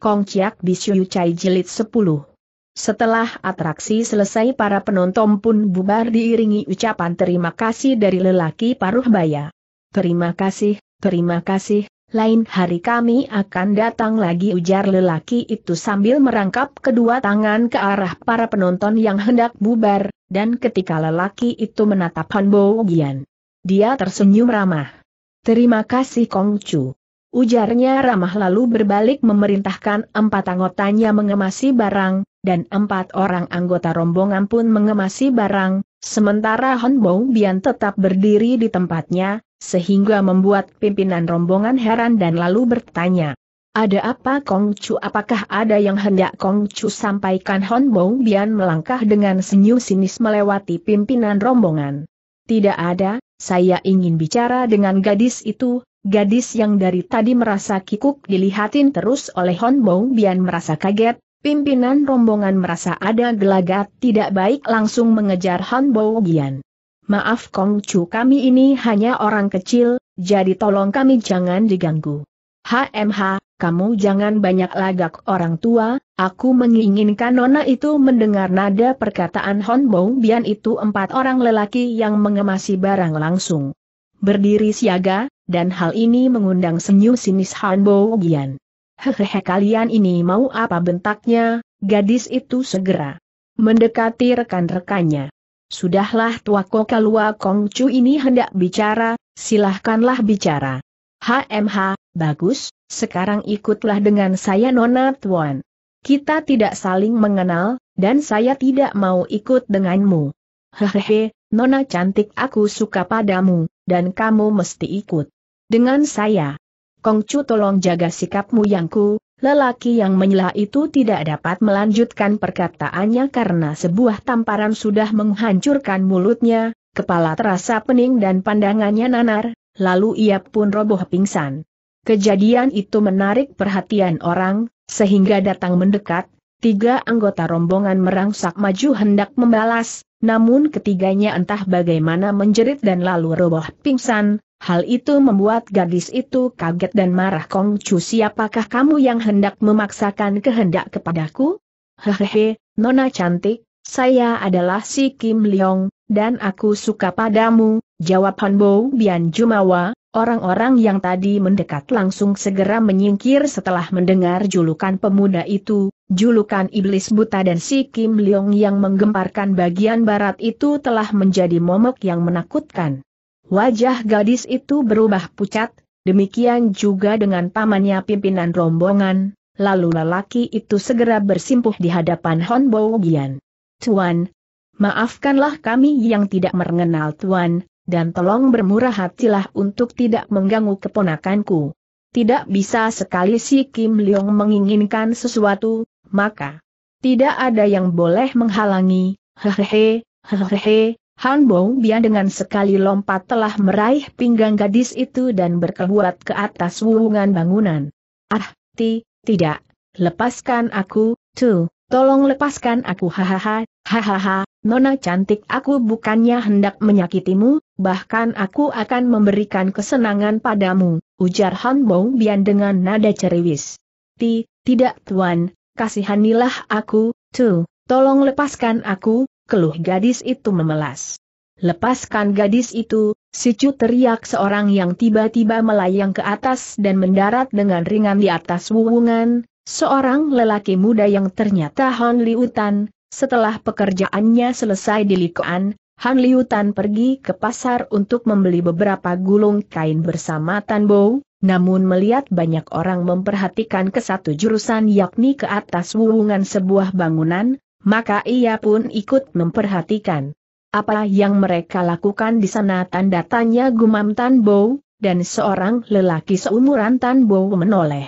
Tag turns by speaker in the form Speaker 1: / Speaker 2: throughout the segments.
Speaker 1: Kong Chiak Bisyu Chai Jilid 10. Setelah atraksi selesai para penonton pun bubar diiringi ucapan terima kasih dari lelaki paruh baya. Terima kasih, terima kasih, lain hari kami akan datang lagi ujar lelaki itu sambil merangkap kedua tangan ke arah para penonton yang hendak bubar, dan ketika lelaki itu menatap Han Bo Gian. Dia tersenyum ramah. Terima kasih Kong Chu. Ujarnya ramah lalu berbalik memerintahkan empat anggotanya mengemasi barang, dan empat orang anggota rombongan pun mengemasi barang, sementara Honbong Bian tetap berdiri di tempatnya, sehingga membuat pimpinan rombongan heran dan lalu bertanya. Ada apa Kong Chu? Apakah ada yang hendak Kong Chu sampaikan Honbong Bian melangkah dengan senyum sinis melewati pimpinan rombongan? Tidak ada, saya ingin bicara dengan gadis itu, Gadis yang dari tadi merasa kikuk dilihatin terus oleh Honbo Bian merasa kaget, pimpinan rombongan merasa ada gelagat tidak baik langsung mengejar Honbo Bian. Maaf Kong Chu kami ini hanya orang kecil, jadi tolong kami jangan diganggu. HMH, kamu jangan banyak lagak orang tua, aku menginginkan Nona itu mendengar nada perkataan Honbo Bian itu empat orang lelaki yang mengemasi barang langsung. Berdiri siaga, dan hal ini mengundang senyum sinis Han Bo Gian. Hehehe kalian ini mau apa bentaknya, gadis itu segera mendekati rekan-rekannya. Sudahlah tua kokalua Kong Chu ini hendak bicara, silahkanlah bicara. HMH, bagus, sekarang ikutlah dengan saya Nona Tuan. Kita tidak saling mengenal, dan saya tidak mau ikut denganmu. Hehehe, Nona cantik aku suka padamu, dan kamu mesti ikut dengan saya. Kongcu tolong jaga sikapmu yangku, lelaki yang menyela itu tidak dapat melanjutkan perkataannya karena sebuah tamparan sudah menghancurkan mulutnya, kepala terasa pening dan pandangannya nanar, lalu ia pun roboh pingsan. Kejadian itu menarik perhatian orang, sehingga datang mendekat, tiga anggota rombongan merangsak maju hendak membalas, namun ketiganya entah bagaimana menjerit dan lalu roboh pingsan, Hal itu membuat gadis itu kaget dan marah Kong Chu siapakah kamu yang hendak memaksakan kehendak kepadaku? Hehehe, nona cantik, saya adalah si Kim Leong, dan aku suka padamu, jawab Han Bo Bian Jumawa, orang-orang yang tadi mendekat langsung segera menyingkir setelah mendengar julukan pemuda itu, julukan iblis buta dan si Kim Leong yang menggemparkan bagian barat itu telah menjadi momok yang menakutkan. Wajah gadis itu berubah pucat, demikian juga dengan pamannya pimpinan rombongan, lalu lelaki itu segera bersimpuh di hadapan Honbo Gian. Tuan, maafkanlah kami yang tidak mengenal Tuan, dan tolong bermurah hatilah untuk tidak mengganggu keponakanku. Tidak bisa sekali si Kim Leong menginginkan sesuatu, maka tidak ada yang boleh menghalangi, hehehe, hehehe, Han Bo Bian dengan sekali lompat telah meraih pinggang gadis itu dan berkeluat ke atas wuhungan bangunan. Ah, ti, tidak, lepaskan aku, tu, tolong lepaskan aku hahaha, hahaha, nona cantik aku bukannya hendak menyakitimu, bahkan aku akan memberikan kesenangan padamu, ujar Han Bo Bian dengan nada ceriwis. Ti, tidak tuan, kasihanilah aku, tu, tolong lepaskan aku, keluh gadis itu memelas. Lepaskan gadis itu, si Cu teriak seorang yang tiba-tiba melayang ke atas dan mendarat dengan ringan di atas wuwungan, seorang lelaki muda yang ternyata Han Liutan, setelah pekerjaannya selesai di Likoan, Han Liutan pergi ke pasar untuk membeli beberapa gulung kain bersama Tan Bou, namun melihat banyak orang memperhatikan ke satu jurusan yakni ke atas wuwungan sebuah bangunan, maka ia pun ikut memperhatikan. Apa yang mereka lakukan di sana tanda tanya gumam Tan Bo, dan seorang lelaki seumuran Tan Bo menoleh.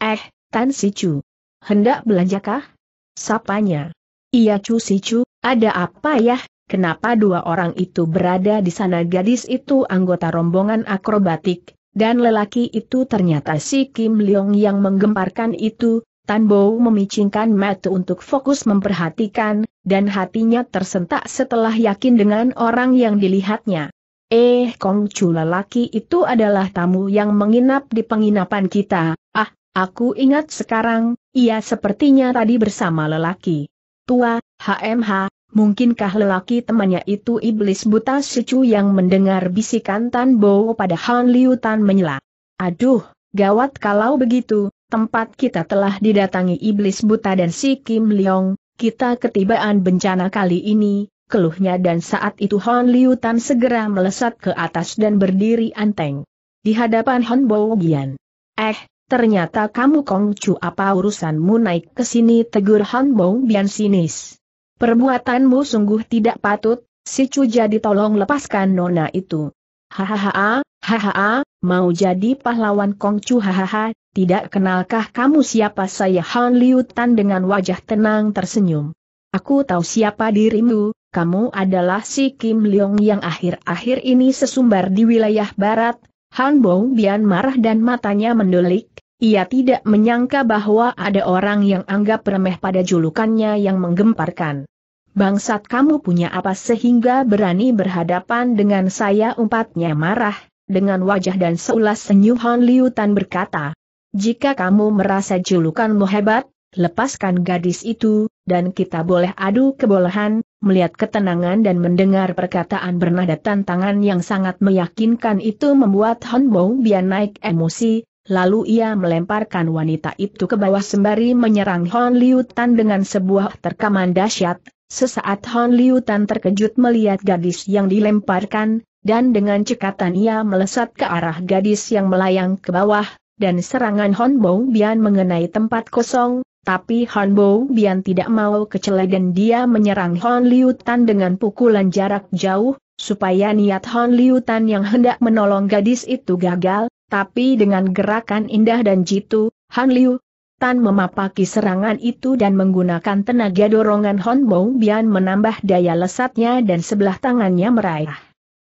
Speaker 1: Eh, Tan Si Chu. Hendak belanjakah? Sapanya. Iya Cu Chu, ada apa ya, kenapa dua orang itu berada di sana gadis itu anggota rombongan akrobatik, dan lelaki itu ternyata si Kim Leong yang menggemparkan itu, Tan Tanbo memicingkan mata untuk fokus memperhatikan, dan hatinya tersentak setelah yakin dengan orang yang dilihatnya. Eh Kong Chu lelaki itu adalah tamu yang menginap di penginapan kita, ah, aku ingat sekarang, ia sepertinya tadi bersama lelaki. Tua, HMH, mungkinkah lelaki temannya itu iblis buta secu yang mendengar bisikan Tan Bo pada Han Liu Tan menyela. Aduh, gawat kalau begitu, tempat kita telah didatangi iblis buta dan si Kim Leong, kita ketibaan bencana kali ini, keluhnya dan saat itu Hon Liu Tan segera melesat ke atas dan berdiri anteng. Di hadapan Hon Bo Gian. Eh, ternyata kamu Kong Chu apa urusanmu naik ke sini tegur Hon Bo Gian sinis. Perbuatanmu sungguh tidak patut, si Chu jadi tolong lepaskan nona itu. Hahaha, hahaha, mau jadi pahlawan Kong Chu hahaha, tidak kenalkah kamu siapa saya Han Liu Tan dengan wajah tenang tersenyum. Aku tahu siapa dirimu, kamu adalah si Kim Leong yang akhir-akhir ini sesumbar di wilayah barat, Han Bong Bian marah dan matanya mendelik, ia tidak menyangka bahwa ada orang yang anggap remeh pada julukannya yang menggemparkan. Bangsat kamu punya apa sehingga berani berhadapan dengan saya umpatnya marah, dengan wajah dan seulas senyum Han Liu Tan berkata, jika kamu merasa julukanmu hebat, lepaskan gadis itu, dan kita boleh adu kebolehan, melihat ketenangan dan mendengar perkataan bernada tantangan yang sangat meyakinkan itu membuat Bo Bian naik emosi, lalu ia melemparkan wanita itu ke bawah sembari menyerang Hon Liu Tan dengan sebuah terkaman dahsyat. Sesaat Hon Liu Tan terkejut melihat gadis yang dilemparkan, dan dengan cekatan ia melesat ke arah gadis yang melayang ke bawah, dan serangan Honbo Bian mengenai tempat kosong, tapi Honbo Bian tidak mau kecele dan dia menyerang Hon Liu Tan dengan pukulan jarak jauh, supaya niat Hon Liu Tan yang hendak menolong gadis itu gagal, tapi dengan gerakan indah dan jitu, Han Liu Tan memapaki serangan itu dan menggunakan tenaga dorongan Honbo Bian menambah daya lesatnya dan sebelah tangannya meraih.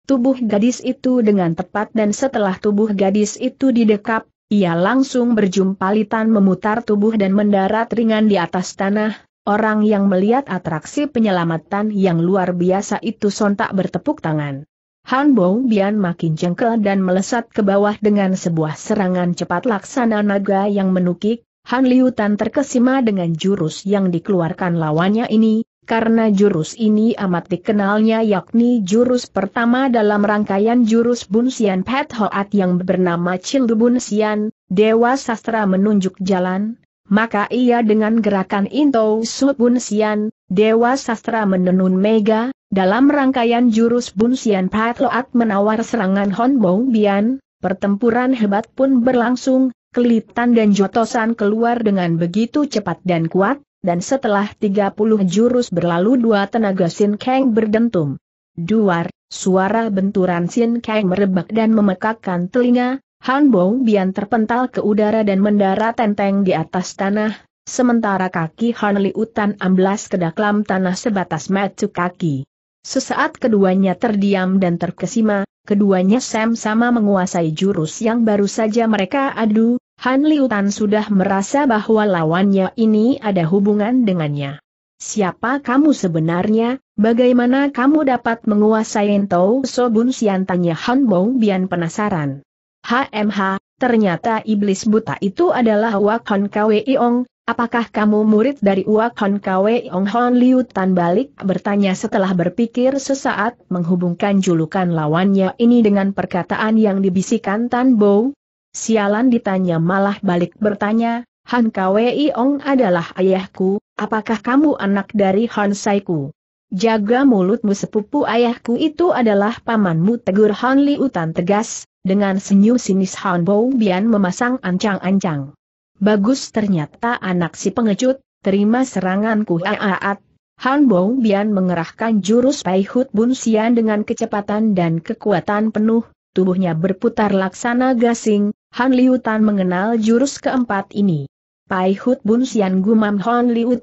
Speaker 1: Tubuh gadis itu dengan tepat dan setelah tubuh gadis itu didekap, ia langsung berjumpa litan memutar tubuh dan mendarat ringan di atas tanah, orang yang melihat atraksi penyelamatan yang luar biasa itu sontak bertepuk tangan. Han Bong Bian makin jengkel dan melesat ke bawah dengan sebuah serangan cepat laksana naga yang menukik, Han Liutan terkesima dengan jurus yang dikeluarkan lawannya ini, karena jurus ini amat dikenalnya yakni jurus pertama dalam rangkaian jurus Bunsian Pet Hoat yang bernama Childu Bunsian, Dewa Sastra menunjuk jalan, maka ia dengan gerakan Into Su Bunsian, Dewa Sastra menenun Mega, dalam rangkaian jurus Bunsian Pet Hoat menawar serangan Honbong Bian, pertempuran hebat pun berlangsung, kelitan dan jotosan keluar dengan begitu cepat dan kuat, dan setelah 30 jurus berlalu dua tenaga Sin Kang berdentum. Duar, suara benturan Sin Kang merebak dan memekakkan telinga, Han Bong Bian terpental ke udara dan mendarat tenteng di atas tanah, sementara kaki Han Li utan amblas ke dalam tanah sebatas metu kaki. Sesaat keduanya terdiam dan terkesima, keduanya sam-sama menguasai jurus yang baru saja mereka adu, Han Liutan sudah merasa bahwa lawannya ini ada hubungan dengannya. Siapa kamu sebenarnya, bagaimana kamu dapat menguasai Entou Sobun Sian tanya Han Bong Bian penasaran. HMH, ternyata iblis buta itu adalah Wak Hon Iong, apakah kamu murid dari Wak Hon Kweong Liu Liutan balik bertanya setelah berpikir sesaat menghubungkan julukan lawannya ini dengan perkataan yang dibisikkan Tan Bo, Sialan ditanya malah balik bertanya, Han Kwei Ong adalah ayahku, apakah kamu anak dari Han Saiku? Jaga mulutmu sepupu ayahku itu adalah pamanmu tegur Han Liutan tegas, dengan senyum sinis Han Bo Bian memasang ancang-ancang. Bagus ternyata anak si pengecut, terima seranganku Aaat. Han Bo Bian mengerahkan jurus Pai Hut Bun Sian dengan kecepatan dan kekuatan penuh, tubuhnya berputar laksana gasing, Han Liutan mengenal jurus keempat ini. Pai Hut Bun Sian gumam Han Liu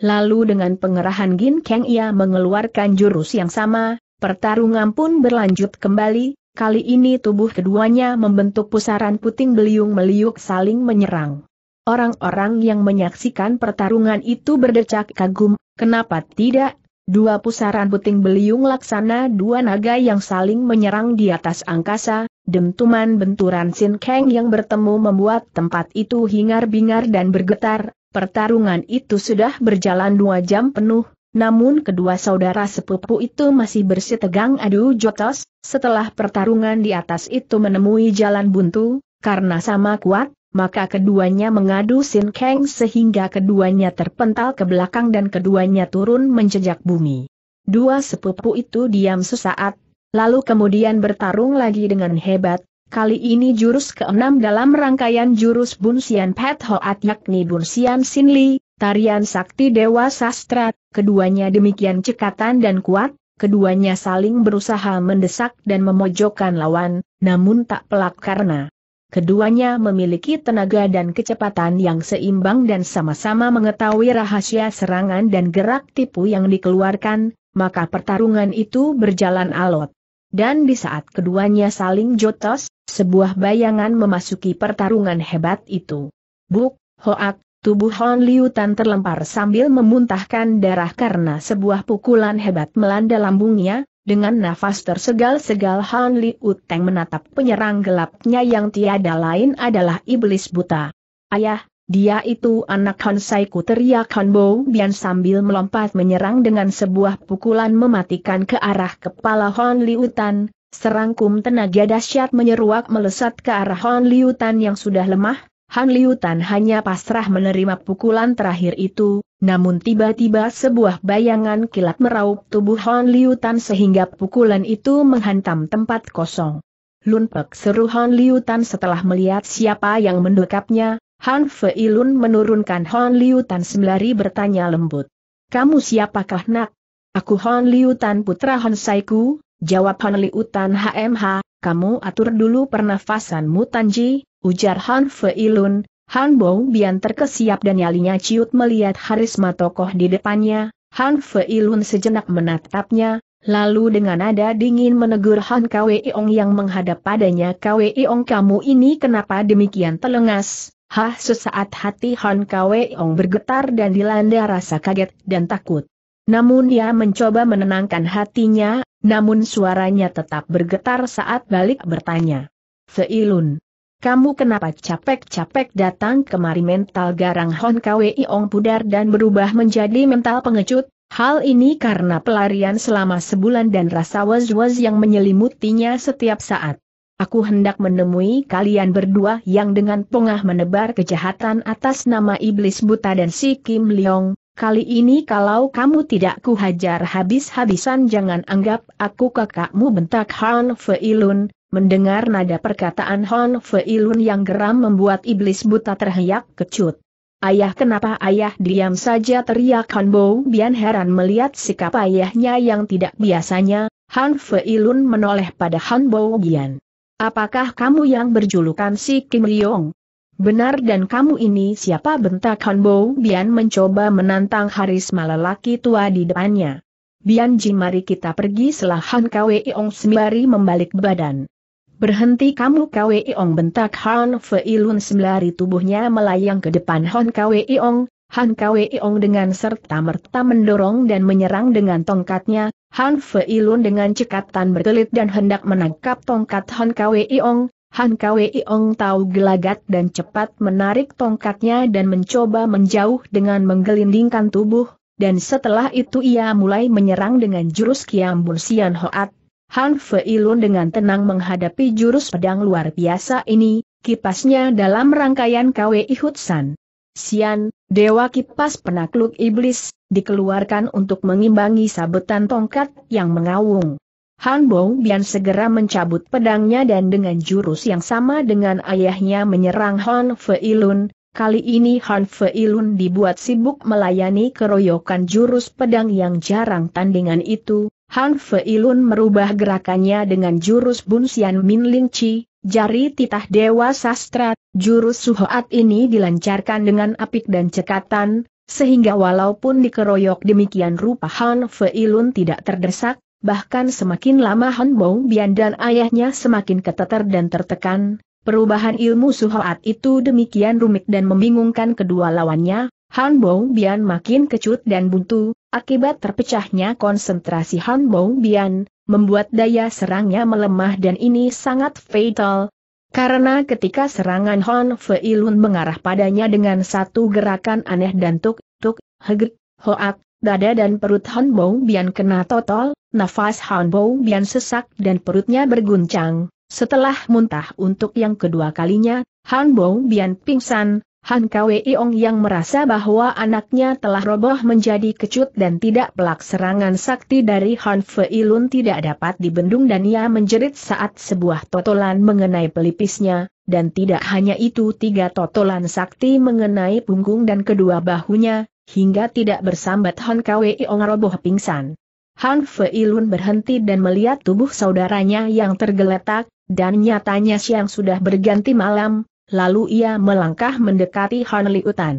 Speaker 1: lalu dengan pengerahan Gin Kang ia mengeluarkan jurus yang sama, pertarungan pun berlanjut kembali, Kali ini tubuh keduanya membentuk pusaran puting beliung meliuk saling menyerang. Orang-orang yang menyaksikan pertarungan itu berdecak kagum, kenapa tidak Dua pusaran puting beliung laksana dua naga yang saling menyerang di atas angkasa, dentuman benturan Sin Kang yang bertemu membuat tempat itu hingar-bingar dan bergetar, pertarungan itu sudah berjalan dua jam penuh, namun kedua saudara sepupu itu masih bersitegang adu jotos, setelah pertarungan di atas itu menemui jalan buntu, karena sama kuat, maka keduanya mengadu Sin Kang sehingga keduanya terpental ke belakang dan keduanya turun menjejak bumi. Dua sepupu itu diam sesaat, lalu kemudian bertarung lagi dengan hebat, kali ini jurus keenam dalam rangkaian jurus Bunsian Pet Hoat yakni Bunsian Sin Li, tarian sakti Dewa Sastra, keduanya demikian cekatan dan kuat, keduanya saling berusaha mendesak dan memojokkan lawan, namun tak pelak karena Keduanya memiliki tenaga dan kecepatan yang seimbang dan sama-sama mengetahui rahasia serangan dan gerak tipu yang dikeluarkan, maka pertarungan itu berjalan alot. Dan di saat keduanya saling jotos, sebuah bayangan memasuki pertarungan hebat itu. Buk, hoak, tubuh Hon Liutan terlempar sambil memuntahkan darah karena sebuah pukulan hebat melanda lambungnya, dengan nafas tersegal-segal Han Li Uteng menatap penyerang gelapnya yang tiada lain adalah iblis buta. Ayah, dia itu anak Han Saiku teriak Han Bo Bian sambil melompat menyerang dengan sebuah pukulan mematikan ke arah kepala Han Li Utan, serangkum tenaga dahsyat menyeruak melesat ke arah Han Liutan yang sudah lemah, Han Liutan hanya pasrah menerima pukulan terakhir itu, namun tiba-tiba sebuah bayangan kilat meraup tubuh Hon Liu Tan sehingga pukulan itu menghantam tempat kosong. Lunpek seru Hon Liu Tan setelah melihat siapa yang mendekapnya, Han Fei Lun menurunkan Hon Liu Tan sembari bertanya lembut. Kamu siapakah nak? Aku Hon Liu Tan putra Hon Saiku, jawab Hon Liu Tan HMH, kamu atur dulu pernafasanmu Tanji, ujar Han Fei Lun, Han Bo Bian terkesiap dan nyalinya ciut melihat harisma tokoh di depannya, Han Fei Lun sejenak menatapnya, lalu dengan nada dingin menegur Han Kwei Ong yang menghadap padanya Kwei Ong kamu ini kenapa demikian telengas? Hah sesaat hati Han Kwei Ong bergetar dan dilanda rasa kaget dan takut. Namun dia mencoba menenangkan hatinya, namun suaranya tetap bergetar saat balik bertanya. Fei Lun kamu kenapa capek-capek datang kemari mental garang Hon Kwei Ong pudar dan berubah menjadi mental pengecut, hal ini karena pelarian selama sebulan dan rasa was-was yang menyelimutinya setiap saat. Aku hendak menemui kalian berdua yang dengan pongah menebar kejahatan atas nama iblis buta dan si Kim Leong. Kali ini kalau kamu tidak kuhajar habis-habisan jangan anggap aku kakakmu bentak Han Feilun, Mendengar nada perkataan Hon Feilun yang geram membuat iblis buta terhiak kecut. Ayah kenapa ayah diam saja teriak Han Bo Bian heran melihat sikap ayahnya yang tidak biasanya, Han Feilun menoleh pada Han Bo Bian. Apakah kamu yang berjulukan si Kim Ryong? Benar dan kamu ini siapa bentak Han Bo Bian mencoba menantang harisma lelaki tua di depannya. Bian Ji mari kita pergi selah Han Yong sembari membalik badan. Berhenti kamu Kweong bentak Han Feilun sembari tubuhnya melayang ke depan Han Kweong, Han Kweong dengan serta-merta mendorong dan menyerang dengan tongkatnya, Han Feilun dengan cekatan berkelit dan hendak menangkap tongkat Han Kweong, Han Kweong tahu gelagat dan cepat menarik tongkatnya dan mencoba menjauh dengan menggelindingkan tubuh, dan setelah itu ia mulai menyerang dengan jurus Kiambun Sian Hoat, Han Fei Lun dengan tenang menghadapi jurus pedang luar biasa ini, kipasnya dalam rangkaian KWI Hutsan. Sian, Dewa Kipas Penakluk Iblis, dikeluarkan untuk mengimbangi sabetan tongkat yang mengaung. Han Bong Bian segera mencabut pedangnya dan dengan jurus yang sama dengan ayahnya menyerang Han Fei Lun, kali ini Han Fei Lun dibuat sibuk melayani keroyokan jurus pedang yang jarang tandingan itu, Han Feilun merubah gerakannya dengan jurus Bunsian Min Chi, jari titah Dewa Sastra, jurus Suhoat ini dilancarkan dengan apik dan cekatan, sehingga walaupun dikeroyok demikian rupa Han Feilun tidak terdesak, bahkan semakin lama Han Bong Bian dan ayahnya semakin keteter dan tertekan, perubahan ilmu Suhoat itu demikian rumit dan membingungkan kedua lawannya, Han Bong Bian makin kecut dan buntu, Akibat terpecahnya konsentrasi Han Bong Bian, membuat daya serangnya melemah dan ini sangat fatal. Karena ketika serangan Hon Feilun mengarah padanya dengan satu gerakan aneh dan tuk, tuk, hug hoak, dada dan perut Han Bong Bian kena totol, nafas Han Bong Bian sesak dan perutnya berguncang. Setelah muntah untuk yang kedua kalinya, Han Bong Bian pingsan, Han Kwei Ong yang merasa bahwa anaknya telah roboh menjadi kecut dan tidak pelak serangan sakti dari Han Feilun tidak dapat dibendung dan ia menjerit saat sebuah totolan mengenai pelipisnya, dan tidak hanya itu tiga totolan sakti mengenai punggung dan kedua bahunya, hingga tidak bersambat Han Kwei Ong roboh pingsan. Han Feilun berhenti dan melihat tubuh saudaranya yang tergeletak, dan nyatanya siang sudah berganti malam, Lalu ia melangkah mendekati Han Liutan.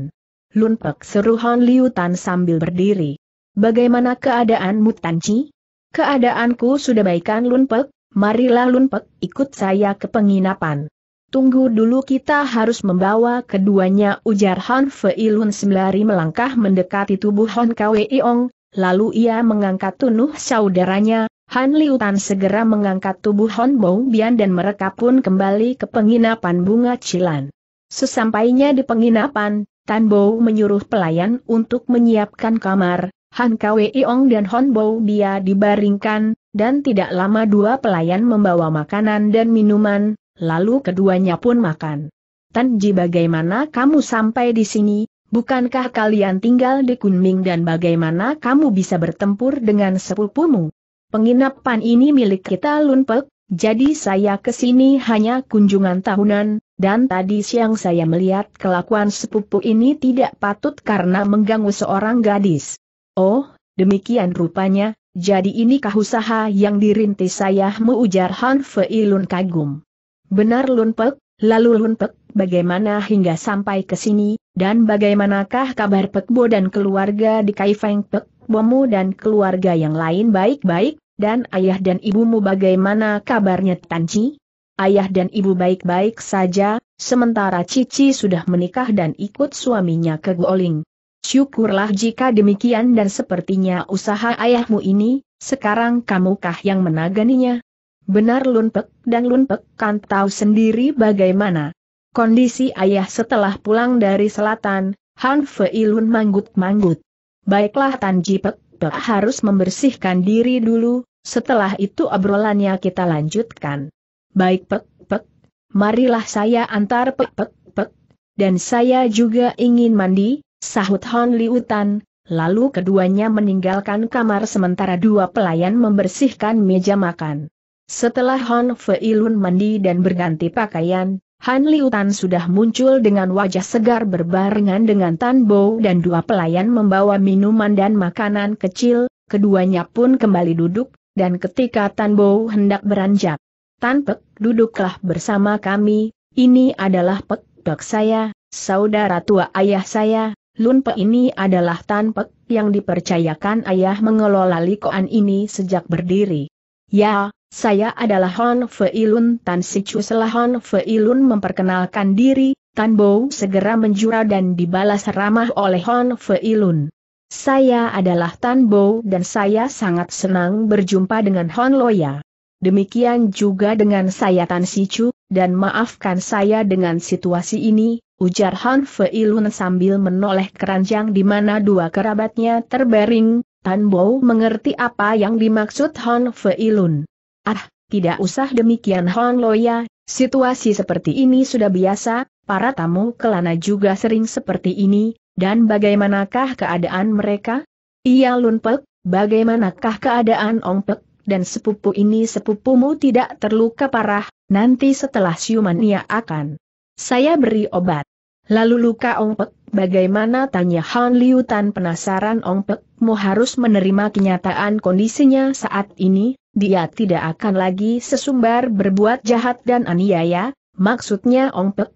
Speaker 1: Lunpek, seru Han Liutan sambil berdiri. Bagaimana keadaan Tanci? Keadaanku sudah baikan Lunpek, marilah Lunpek ikut saya ke penginapan. Tunggu dulu kita harus membawa keduanya ujar Han Fei Lun sembari melangkah mendekati tubuh Han Kwee Ong, lalu ia mengangkat tunuh saudaranya, Han Liutan segera mengangkat tubuh Hon Bong Bian dan mereka pun kembali ke penginapan bunga Cilan. Sesampainya di penginapan, Tan Bou menyuruh pelayan untuk menyiapkan kamar, Han Kwei Ong dan Hon Bou Bia dibaringkan, dan tidak lama dua pelayan membawa makanan dan minuman, lalu keduanya pun makan. Tan Ji bagaimana kamu sampai di sini, bukankah kalian tinggal di Kunming dan bagaimana kamu bisa bertempur dengan sepupumu? Penginapan ini milik kita Lunpek, jadi saya ke sini hanya kunjungan tahunan, dan tadi siang saya melihat kelakuan sepupu ini tidak patut karena mengganggu seorang gadis. Oh, demikian rupanya, jadi inikah usaha yang dirintis saya ujar Han Fei Lun kagum. Benar Lunpek, lalu Lunpek, bagaimana hingga sampai ke sini, dan bagaimanakah kabar Pekbo dan keluarga di Kaifeng Pekbomu dan keluarga yang lain baik-baik? Dan ayah dan ibumu bagaimana kabarnya Tanci? Ayah dan ibu baik-baik saja, sementara Cici sudah menikah dan ikut suaminya ke Goling. Syukurlah jika demikian dan sepertinya usaha ayahmu ini, sekarang kamukah yang menaganinya? Benar Lunpek dan Lunpek kan tahu sendiri bagaimana. Kondisi ayah setelah pulang dari selatan, Han Lun manggut-manggut. Baiklah Tan Jipek, Pak harus membersihkan diri dulu, setelah itu obrolannya kita lanjutkan. Baik Pek, Pek, marilah saya antar Pek, Pek, Pek. Dan saya juga ingin mandi, sahut Hon Liutan, lalu keduanya meninggalkan kamar sementara dua pelayan membersihkan meja makan. Setelah Hon Feilun mandi dan berganti pakaian, Han Liutan sudah muncul dengan wajah segar berbarengan dengan Tan Bo dan dua pelayan membawa minuman dan makanan kecil, keduanya pun kembali duduk, dan ketika Tan Bo hendak beranjak, Tan Pek, duduklah bersama kami, ini adalah Pek Dok saya, saudara tua ayah saya, Lun Pe ini adalah Tan Pek yang dipercayakan ayah mengelola likoan ini sejak berdiri. Ya, saya adalah Hon Feilun Tan Sichu setelah Hon Feilun memperkenalkan diri, Tan Bo segera menjura dan dibalas ramah oleh Hon Feilun. Saya adalah Tan Bo dan saya sangat senang berjumpa dengan Hon Loya. Demikian juga dengan saya Tan Sichu, dan maafkan saya dengan situasi ini, ujar Han Feilun sambil menoleh keranjang di mana dua kerabatnya terbaring, Tan Bo mengerti apa yang dimaksud Hon Fei Lun. Ah, tidak usah demikian Hon Loya, situasi seperti ini sudah biasa, para tamu kelana juga sering seperti ini, dan bagaimanakah keadaan mereka? Iya Lun Pek, bagaimanakah keadaan Ong Pek, dan sepupu ini sepupumu tidak terluka parah, nanti setelah siuman ia akan. Saya beri obat. Lalu luka Ongpek. Bagaimana tanya Han Liu Tan penasaran Ong Pek Mo harus menerima kenyataan kondisinya saat ini, dia tidak akan lagi sesumbar berbuat jahat dan aniaya, maksudnya Ong Pek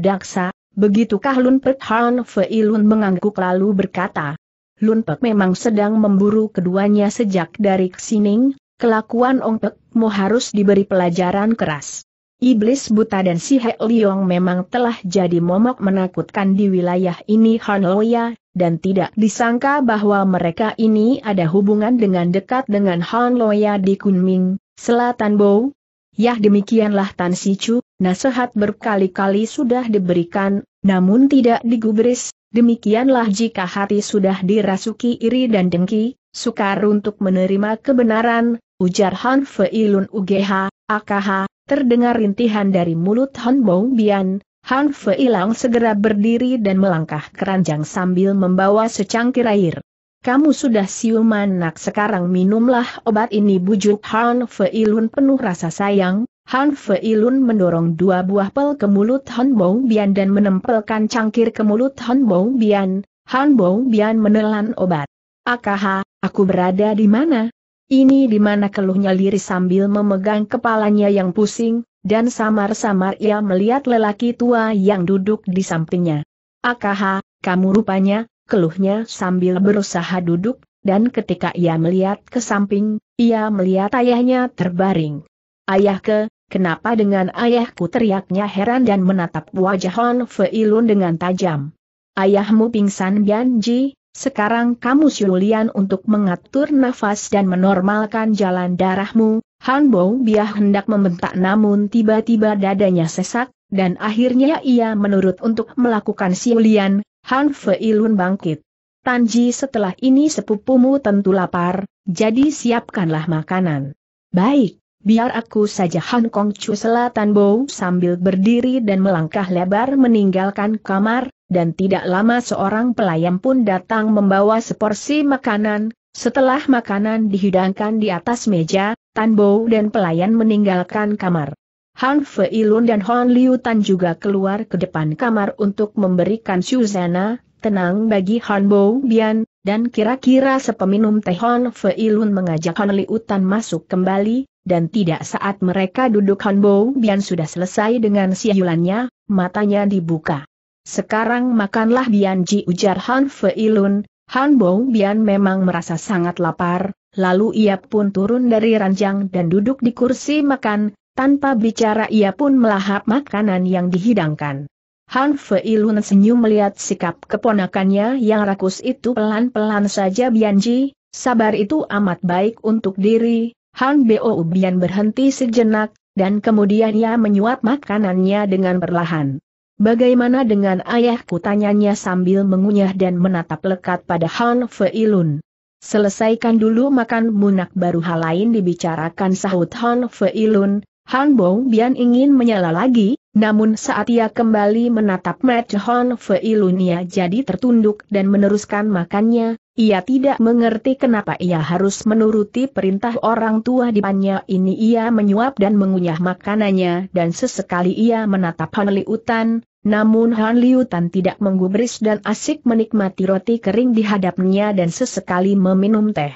Speaker 1: daksa, begitukah Lun Pek Han Fei Lun mengangguk lalu berkata. Lun Pek memang sedang memburu keduanya sejak dari Xining, kelakuan Ong Pek Mo harus diberi pelajaran keras. Iblis buta dan si He Liong memang telah jadi momok menakutkan di wilayah ini Loya, dan tidak disangka bahwa mereka ini ada hubungan dengan dekat dengan Loya di Kunming, Selatan Bow. Yah demikianlah Tan Si Chu nasihat berkali-kali sudah diberikan, namun tidak digubris, demikianlah jika hati sudah dirasuki iri dan dengki, sukar untuk menerima kebenaran, ujar Han Feilun Ugeha AKH, Terdengar rintihan dari mulut Han Bong Bian, Han Feilang segera berdiri dan melangkah keranjang sambil membawa secangkir air. Kamu sudah siuman nak sekarang minumlah obat ini bujuk Han Fei penuh rasa sayang, Han Feilun mendorong dua buah pel ke mulut Han Bong Bian dan menempelkan cangkir ke mulut Han Bong Bian. Han Bong Bian menelan obat. Akaha, aku berada di mana? Ini di mana keluhnya Liri sambil memegang kepalanya yang pusing, dan samar-samar ia melihat lelaki tua yang duduk di sampingnya. Akaha, kamu rupanya, keluhnya sambil berusaha duduk, dan ketika ia melihat ke samping, ia melihat ayahnya terbaring. Ayah ke, kenapa dengan ayahku teriaknya heran dan menatap wajah Hon Feilun dengan tajam. Ayahmu pingsan Bianji, sekarang kamu syulian untuk mengatur nafas dan menormalkan jalan darahmu, Han Bou Biah hendak membentak namun tiba-tiba dadanya sesak, dan akhirnya ia menurut untuk melakukan Siulian, Han Feilun bangkit. Tanji setelah ini sepupumu tentu lapar, jadi siapkanlah makanan. Baik. Biar aku saja Han Kong Chu Selatan Bo sambil berdiri dan melangkah lebar meninggalkan kamar, dan tidak lama seorang pelayan pun datang membawa seporsi makanan, setelah makanan dihidangkan di atas meja, Tan Bo dan pelayan meninggalkan kamar. Han Lun dan Han Liu Tan juga keluar ke depan kamar untuk memberikan Suzana, tenang bagi Han Bo Bian, dan kira-kira sepeminum teh Hon Lun mengajak Han Liu Tan masuk kembali, dan tidak saat mereka duduk Hanbo Bian sudah selesai dengan siulannya, matanya dibuka. Sekarang makanlah Bian Ji ujar Han Feilun, Han Bo Bian memang merasa sangat lapar, lalu ia pun turun dari ranjang dan duduk di kursi makan, tanpa bicara ia pun melahap makanan yang dihidangkan. Han Feilun senyum melihat sikap keponakannya yang rakus itu pelan-pelan saja Bianji, sabar itu amat baik untuk diri, Han Bo Ubian berhenti sejenak, dan kemudian ia menyuap makanannya dengan perlahan. Bagaimana dengan ayahku tanyanya sambil mengunyah dan menatap lekat pada Han Feilun. Selesaikan dulu makan munak baru hal lain dibicarakan sahut Han Feilun, Han Bo Bian ingin menyala lagi, namun saat ia kembali menatap Matt Han Feilun ia jadi tertunduk dan meneruskan makannya, ia tidak mengerti kenapa ia harus menuruti perintah orang tua di dipannya ini ia menyuap dan mengunyah makanannya dan sesekali ia menatap Han Liutan, namun Han Liutan tidak menggubris dan asik menikmati roti kering di hadapnya dan sesekali meminum teh.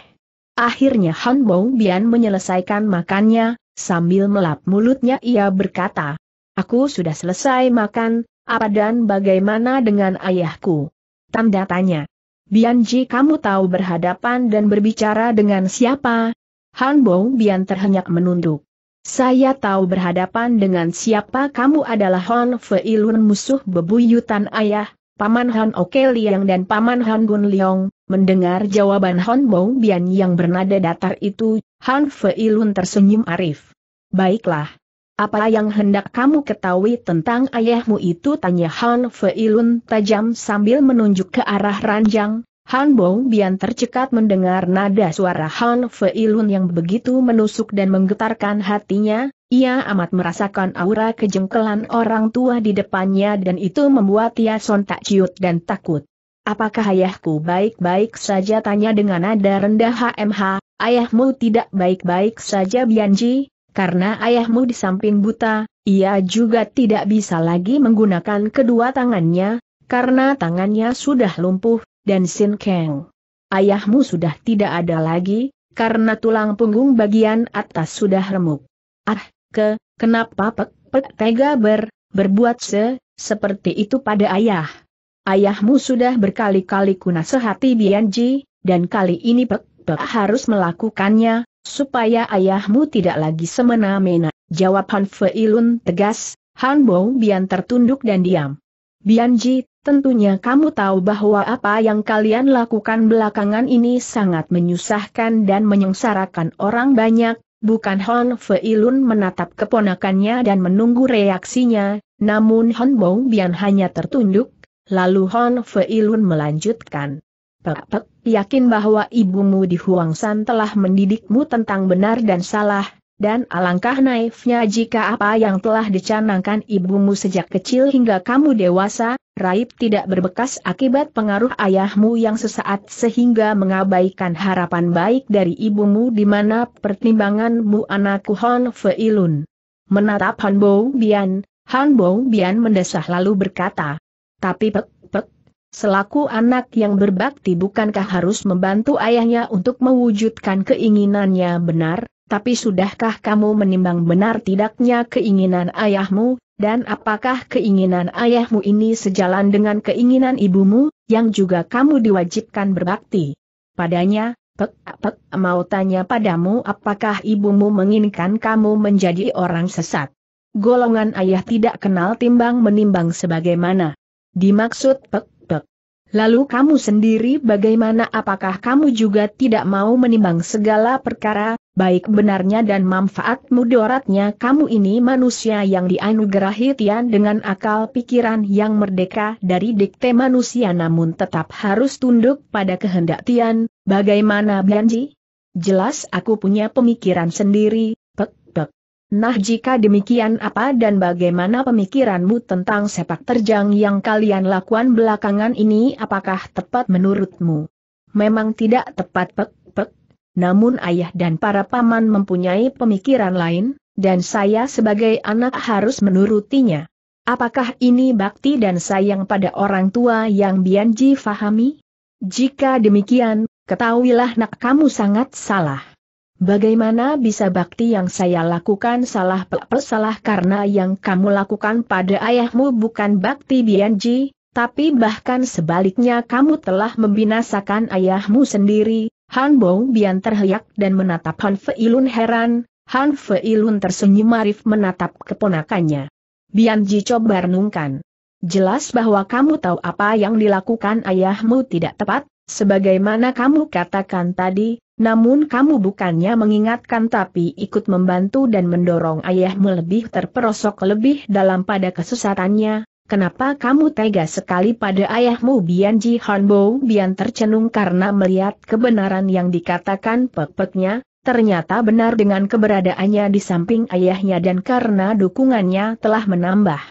Speaker 1: Akhirnya Han Bong Bian menyelesaikan makannya, sambil melap mulutnya ia berkata, Aku sudah selesai makan, apa dan bagaimana dengan ayahku? Tanda tanya. Bianji kamu tahu berhadapan dan berbicara dengan siapa? Han Bong Bian terhenyak menunduk. Saya tahu berhadapan dengan siapa kamu adalah Hon Feilun musuh bebuyutan ayah, Paman Han Oke Liang dan Paman Han Gun Liang. mendengar jawaban Han Bong Bian yang bernada datar itu, Han Feilun tersenyum arif. Baiklah, apa yang hendak kamu ketahui tentang ayahmu itu? Tanya Han Feilun tajam sambil menunjuk ke arah ranjang. Han Bong Bian tercekat mendengar nada suara Han Feilun yang begitu menusuk dan menggetarkan hatinya, ia amat merasakan aura kejengkelan orang tua di depannya dan itu membuat ia sontak ciut dan takut. Apakah ayahku baik-baik saja tanya dengan nada rendah HMH, ayahmu tidak baik-baik saja Bianji, karena ayahmu di samping buta, ia juga tidak bisa lagi menggunakan kedua tangannya, karena tangannya sudah lumpuh, dan Sin Kang. Ayahmu sudah tidak ada lagi, karena tulang punggung bagian atas sudah remuk. Ah, ke, kenapa pek, pek tega ber, berbuat se, seperti itu pada ayah. Ayahmu sudah berkali-kali kuna sehati Bianji, dan kali ini pek, pek harus melakukannya, supaya ayahmu tidak lagi semena-mena, jawab Han Fei tegas, Han Bou Bian tertunduk dan diam. Bianji, tentunya kamu tahu bahwa apa yang kalian lakukan belakangan ini sangat menyusahkan dan menyengsarakan orang banyak, bukan Han Fei menatap keponakannya dan menunggu reaksinya, namun Han Bou Bian hanya tertunduk, lalu Han Fei melanjutkan. Pepek, yakin bahwa ibumu di Huangshan telah mendidikmu tentang benar dan salah, dan alangkah naifnya jika apa yang telah dicanangkan ibumu sejak kecil hingga kamu dewasa, raib tidak berbekas akibat pengaruh ayahmu yang sesaat sehingga mengabaikan harapan baik dari ibumu di mana pertimbanganmu anakku Hon Feilun. Menatap Han Bo Bian, Han Bo Bian mendesah lalu berkata, tapi Pek, Selaku anak yang berbakti bukankah harus membantu ayahnya untuk mewujudkan keinginannya benar, tapi sudahkah kamu menimbang benar tidaknya keinginan ayahmu, dan apakah keinginan ayahmu ini sejalan dengan keinginan ibumu, yang juga kamu diwajibkan berbakti? Padanya, pek, pek, mau tanya padamu apakah ibumu menginginkan kamu menjadi orang sesat? Golongan ayah tidak kenal timbang menimbang sebagaimana. Dimaksud pek, Lalu kamu sendiri bagaimana apakah kamu juga tidak mau menimbang segala perkara, baik benarnya dan manfaat mudaratnya kamu ini manusia yang dianugerahi Tian dengan akal pikiran yang merdeka dari dikte manusia namun tetap harus tunduk pada kehendak Tian, bagaimana Bianji? Jelas aku punya pemikiran sendiri, Nah jika demikian apa dan bagaimana pemikiranmu tentang sepak terjang yang kalian lakukan belakangan ini apakah tepat menurutmu? Memang tidak tepat pek-pek, namun ayah dan para paman mempunyai pemikiran lain, dan saya sebagai anak harus menurutinya. Apakah ini bakti dan sayang pada orang tua yang Bianji fahami? Jika demikian, ketahuilah nak kamu sangat salah. Bagaimana bisa bakti yang saya lakukan salah salah karena yang kamu lakukan pada ayahmu bukan bakti Bianji, tapi bahkan sebaliknya kamu telah membinasakan ayahmu sendiri. Han Bong Bian terheyak dan menatap Han Feilun heran, Han Feilun tersenyum marif menatap keponakannya. Bianji coba renungkan. Jelas bahwa kamu tahu apa yang dilakukan ayahmu tidak tepat, sebagaimana kamu katakan tadi, namun kamu bukannya mengingatkan tapi ikut membantu dan mendorong ayahmu lebih terperosok lebih dalam pada kesesatannya, Kenapa kamu tega sekali pada ayahmu Bian Ji Hanbo Bian tercenung karena melihat kebenaran yang dikatakan pek-peknya, ternyata benar dengan keberadaannya di samping ayahnya dan karena dukungannya telah menambah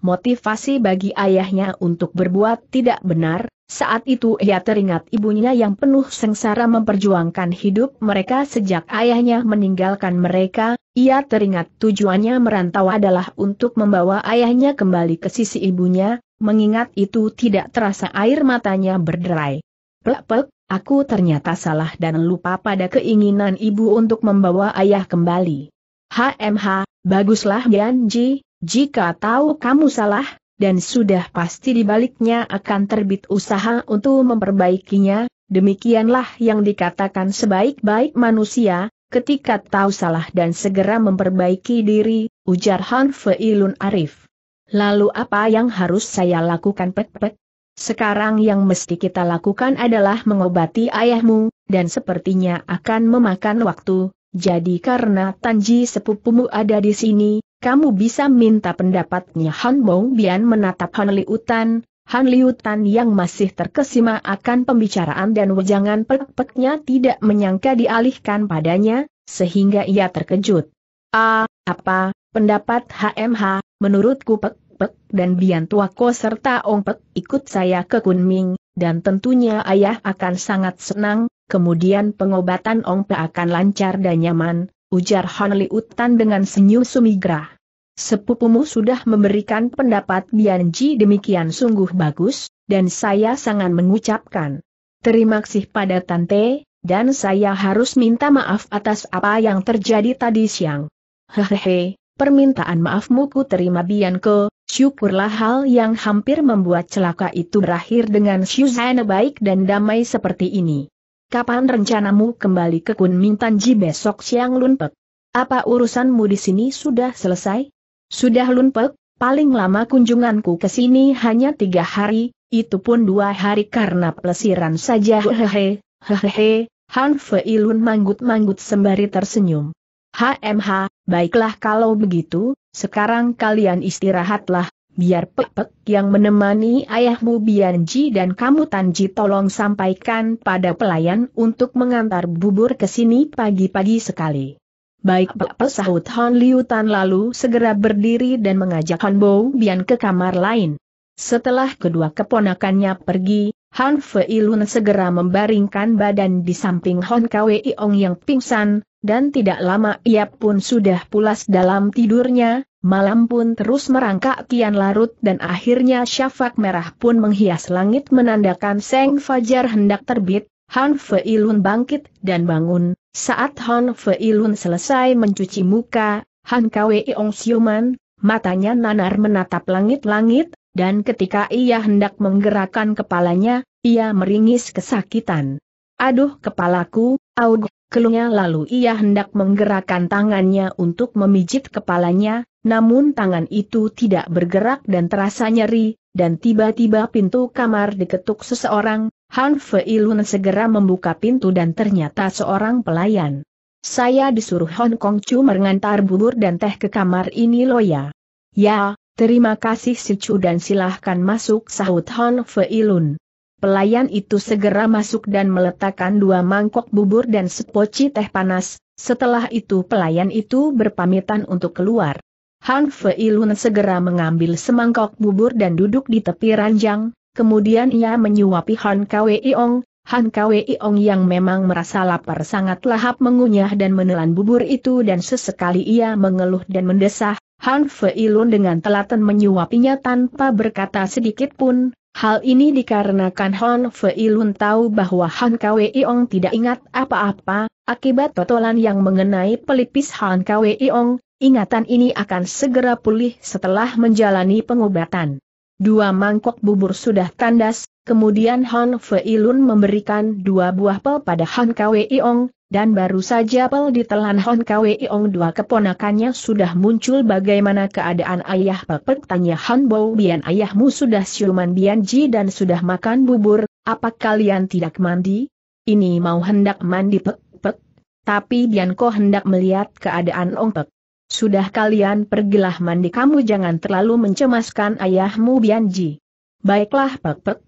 Speaker 1: motivasi bagi ayahnya untuk berbuat tidak benar, saat itu ia teringat ibunya yang penuh sengsara memperjuangkan hidup mereka sejak ayahnya meninggalkan mereka, ia teringat tujuannya merantau adalah untuk membawa ayahnya kembali ke sisi ibunya, mengingat itu tidak terasa air matanya berderai. Plek-plek, aku ternyata salah dan lupa pada keinginan ibu untuk membawa ayah kembali. HMH, baguslah Yanji, jika tahu kamu salah, dan sudah pasti dibaliknya akan terbit usaha untuk memperbaikinya, demikianlah yang dikatakan sebaik-baik manusia, ketika tahu salah dan segera memperbaiki diri, ujar Han Feilun Arif. Lalu apa yang harus saya lakukan pek-pek? Sekarang yang mesti kita lakukan adalah mengobati ayahmu, dan sepertinya akan memakan waktu, jadi karena Tanji sepupumu ada di sini, kamu bisa minta pendapatnya Han Bong Bian menatap Han Liutan, Han Liutan yang masih terkesima akan pembicaraan dan wejangan pek tidak menyangka dialihkan padanya, sehingga ia terkejut. Ah, apa, pendapat HMH, menurutku pek-pek dan Bian Tuako serta Ong Pek ikut saya ke Kunming, dan tentunya ayah akan sangat senang, kemudian pengobatan Ong Pek akan lancar dan nyaman, ujar Han Utan dengan senyum sumigrah. Sepupumu sudah memberikan pendapat Bianji demikian sungguh bagus, dan saya sangat mengucapkan terima kasih pada Tante, dan saya harus minta maaf atas apa yang terjadi tadi siang. Hehehe, permintaan maafmu ku terima Bianco. syukurlah hal yang hampir membuat celaka itu berakhir dengan Shuzane baik dan damai seperti ini. Kapan rencanamu kembali ke Kunming Tanji besok siang Lunpek? Apa urusanmu di sini sudah selesai? Sudah Lunpek, paling lama kunjunganku ke sini hanya tiga hari, itu pun dua hari karena plesiran saja hehehe, hehehe, Han Fei Lun manggut-manggut sembari tersenyum. HMH, baiklah kalau begitu, sekarang kalian istirahatlah, biar Pepek yang menemani ayahmu Bianji dan kamu Tanji tolong sampaikan pada pelayan untuk mengantar bubur ke sini pagi-pagi sekali. Baik Pepek sahut Hon Liutan lalu segera berdiri dan mengajak Hon Bo Bian ke kamar lain. Setelah kedua keponakannya pergi, Han Feilun segera membaringkan badan di samping Hon Kwei Ong yang pingsan, dan tidak lama ia pun sudah pulas dalam tidurnya, malam pun terus merangkak kian larut dan akhirnya syafak merah pun menghias langit menandakan seng fajar hendak terbit, Han Feilun bangkit dan bangun, saat Han Feilun selesai mencuci muka, Han Kwei Ong Siuman, matanya nanar menatap langit-langit, dan ketika ia hendak menggerakkan kepalanya, ia meringis kesakitan. Aduh kepalaku, aug, Keluhnya lalu ia hendak menggerakkan tangannya untuk memijit kepalanya, namun tangan itu tidak bergerak dan terasa nyeri, dan tiba-tiba pintu kamar diketuk seseorang, Han Fei Lun segera membuka pintu dan ternyata seorang pelayan. Saya disuruh Hong Kong Chu mengantar bubur dan teh ke kamar ini loh ya. Ya, terima kasih si Chu dan silahkan masuk sahut Han Feilun. Pelayan itu segera masuk dan meletakkan dua mangkok bubur dan sepoci teh panas, setelah itu pelayan itu berpamitan untuk keluar. Han Fei Lun segera mengambil semangkok bubur dan duduk di tepi ranjang, kemudian ia menyuapi Han Kwei Ong, Han Kwei Ong yang memang merasa lapar sangat lahap mengunyah dan menelan bubur itu dan sesekali ia mengeluh dan mendesah, Han Fei Lun dengan telaten menyuapinya tanpa berkata sedikit pun, Hal ini dikarenakan Hon Fei Lun tahu bahwa Han Kweiong tidak ingat apa-apa, akibat totolan yang mengenai pelipis Han Kweiong, ingatan ini akan segera pulih setelah menjalani pengobatan. Dua mangkok bubur sudah tandas, Kemudian Han Fei Lun memberikan dua buah pel pada Han Kwei Ong, dan baru saja pel ditelan Han Kwei Ong dua keponakannya sudah muncul bagaimana keadaan ayah Pepek tanya Han Bo Bian ayahmu sudah siuman Bian Ji dan sudah makan bubur, apa kalian tidak mandi? Ini mau hendak mandi Pek Pek, tapi Bian Ko hendak melihat keadaan Ong Pek. Sudah kalian pergilah mandi kamu jangan terlalu mencemaskan ayahmu Bian Ji. Baiklah Pek Pek,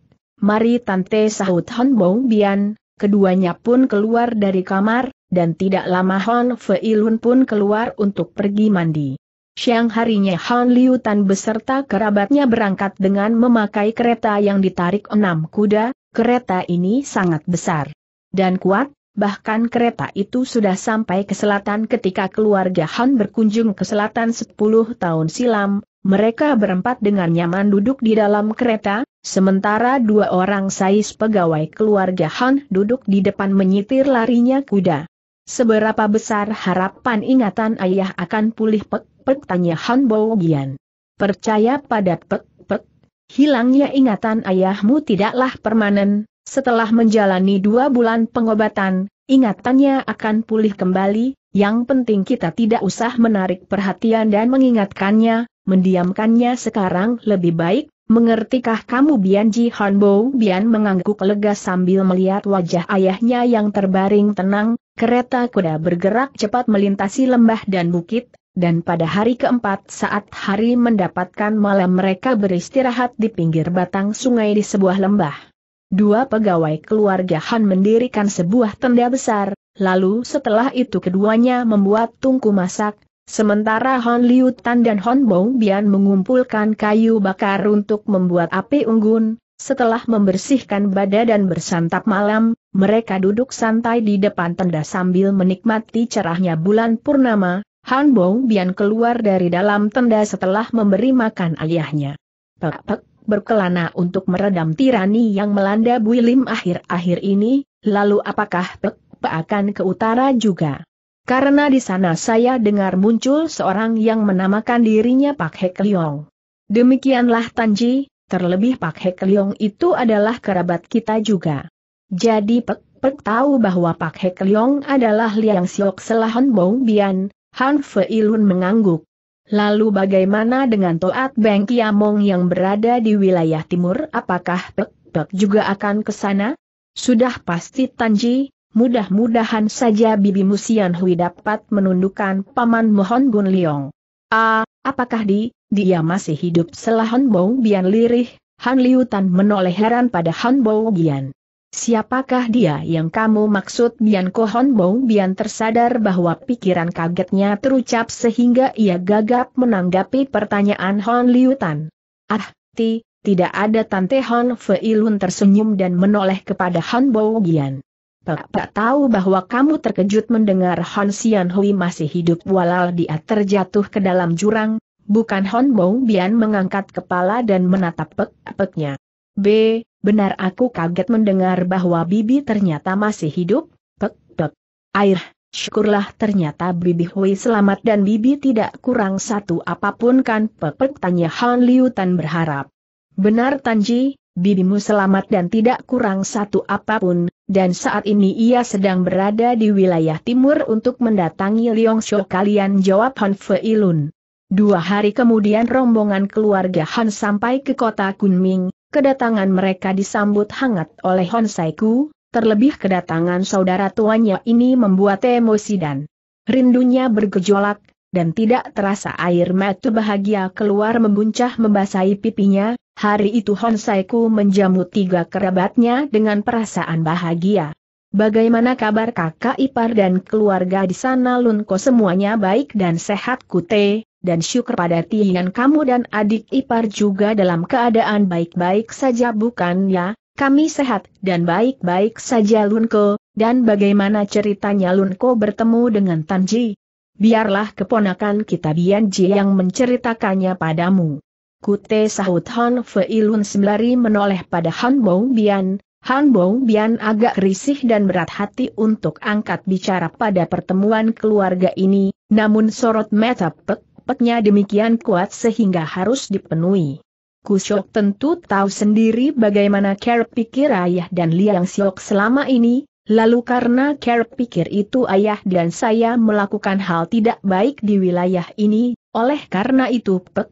Speaker 1: Mari Tante sahut Hon Bong Bian, keduanya pun keluar dari kamar, dan tidak lama Hon Fei Lun pun keluar untuk pergi mandi. Siang harinya Han Liu Tan beserta kerabatnya berangkat dengan memakai kereta yang ditarik enam kuda, kereta ini sangat besar dan kuat, bahkan kereta itu sudah sampai ke selatan ketika keluarga Han berkunjung ke selatan 10 tahun silam, mereka berempat dengan nyaman duduk di dalam kereta, Sementara dua orang sais pegawai keluarga Han duduk di depan menyitir larinya kuda. Seberapa besar harapan ingatan ayah akan pulih pek-pek tanya Han Bogian. Percaya pada pek-pek, hilangnya ingatan ayahmu tidaklah permanen, setelah menjalani dua bulan pengobatan, ingatannya akan pulih kembali, yang penting kita tidak usah menarik perhatian dan mengingatkannya, mendiamkannya sekarang lebih baik, Mengertikah kamu Bian Ji Hanbo? Bian mengangguk lega sambil melihat wajah ayahnya yang terbaring tenang, kereta kuda bergerak cepat melintasi lembah dan bukit, dan pada hari keempat saat hari mendapatkan malam mereka beristirahat di pinggir batang sungai di sebuah lembah. Dua pegawai keluarga Han mendirikan sebuah tenda besar, lalu setelah itu keduanya membuat tungku masak, Sementara Hon Liu Tan dan Hon Bong Bian mengumpulkan kayu bakar untuk membuat api unggun, setelah membersihkan badan dan bersantap malam, mereka duduk santai di depan tenda sambil menikmati cerahnya bulan purnama, Han Bong Bian keluar dari dalam tenda setelah memberi makan ayahnya. Pek, pek berkelana untuk meredam tirani yang melanda Builim akhir-akhir ini, lalu apakah Pek, pek akan ke utara juga? Karena di sana saya dengar muncul seorang yang menamakan dirinya Pak Hek Leong. Demikianlah Tanji, terlebih Pak Hek Leong itu adalah kerabat kita juga. Jadi Pek Pek tahu bahwa Pak Hek Leong adalah Liang Siok Selahan Bong Bian, Han Fe Ilun mengangguk. Lalu bagaimana dengan Toat Beng Kiamong yang berada di wilayah timur apakah Pek Pek juga akan ke sana? Sudah pasti Tanji, Mudah-mudahan saja bibi musian Hui dapat menundukkan paman Mohon Gun Liong. Ah, apakah di, dia masih hidup setelah Han Bo Bian lirih, Han Liu Tan menoleh heran pada Han Bo Bian. Siapakah dia yang kamu maksud Bian Ko Han Bo Bian tersadar bahwa pikiran kagetnya terucap sehingga ia gagap menanggapi pertanyaan Han Liu Tan. Ah, ti, tidak ada Tante Han Feilun tersenyum dan menoleh kepada Han Bo Bian. Pak tahu bahwa kamu terkejut mendengar Hon Sian Hui masih hidup walau dia terjatuh ke dalam jurang, bukan Hon Bong Bian mengangkat kepala dan menatap pek-peknya. B. Benar aku kaget mendengar bahwa Bibi ternyata masih hidup, pek-pek. Air, syukurlah ternyata Bibi Hui selamat dan Bibi tidak kurang satu apapun kan pek-pek tanya Han Liu Tan berharap. Benar Tanji, bibimu selamat dan tidak kurang satu apapun, dan saat ini ia sedang berada di wilayah timur untuk mendatangi Shou kalian jawab Han Feilun. Dua hari kemudian rombongan keluarga Han sampai ke kota Kunming, kedatangan mereka disambut hangat oleh Han Saiku, terlebih kedatangan saudara tuanya ini membuat emosi dan rindunya bergejolak, dan tidak terasa air mata bahagia keluar membuncah membasahi pipinya, Hari itu Saiku menjamu tiga kerabatnya dengan perasaan bahagia. Bagaimana kabar kakak ipar dan keluarga di sana Lunko semuanya baik dan sehat Kute, dan syukur pada Tian kamu dan adik ipar juga dalam keadaan baik-baik saja bukan ya? Kami sehat dan baik-baik saja Lunko, dan bagaimana ceritanya Lunko bertemu dengan Tanji? Biarlah keponakan kita Bianji yang menceritakannya padamu. Kute sahut Han Fei Lun sembari menoleh pada Han Bong Bian, Han Bong Bian agak risih dan berat hati untuk angkat bicara pada pertemuan keluarga ini, namun sorot mata pek, peknya demikian kuat sehingga harus dipenuhi. Kusyok tentu tahu sendiri bagaimana care pikir ayah dan Liang Siok selama ini, lalu karena care pikir itu ayah dan saya melakukan hal tidak baik di wilayah ini, oleh karena itu pek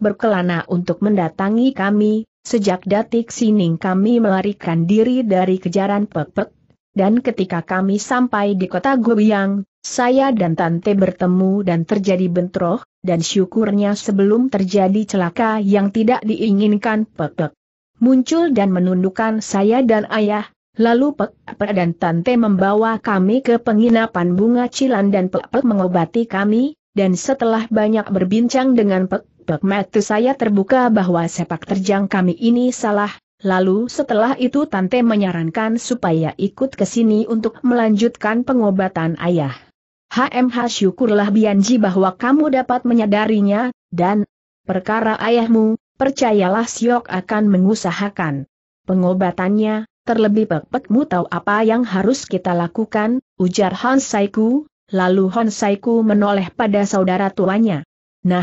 Speaker 1: berkelana untuk mendatangi kami, sejak datik sining kami melarikan diri dari kejaran pepek, dan ketika kami sampai di kota Gobiang, saya dan Tante bertemu dan terjadi bentroh dan syukurnya sebelum terjadi celaka yang tidak diinginkan pepek. Muncul dan menundukkan saya dan ayah, Lalu Pek dan Tante membawa kami ke penginapan bunga Cilan dan Pek Pek mengobati kami, dan setelah banyak berbincang dengan Pek kelopak mata saya terbuka bahwa sepak terjang kami ini salah, lalu setelah itu Tante menyarankan supaya ikut ke sini untuk melanjutkan pengobatan ayah. HMH syukurlah Bianji bahwa kamu dapat menyadarinya, dan perkara ayahmu, percayalah Siok akan mengusahakan pengobatannya, terlebih pekpekmu tahu apa yang harus kita lakukan, ujar Hansaiku. lalu Hansaiku menoleh pada saudara tuanya. Nah,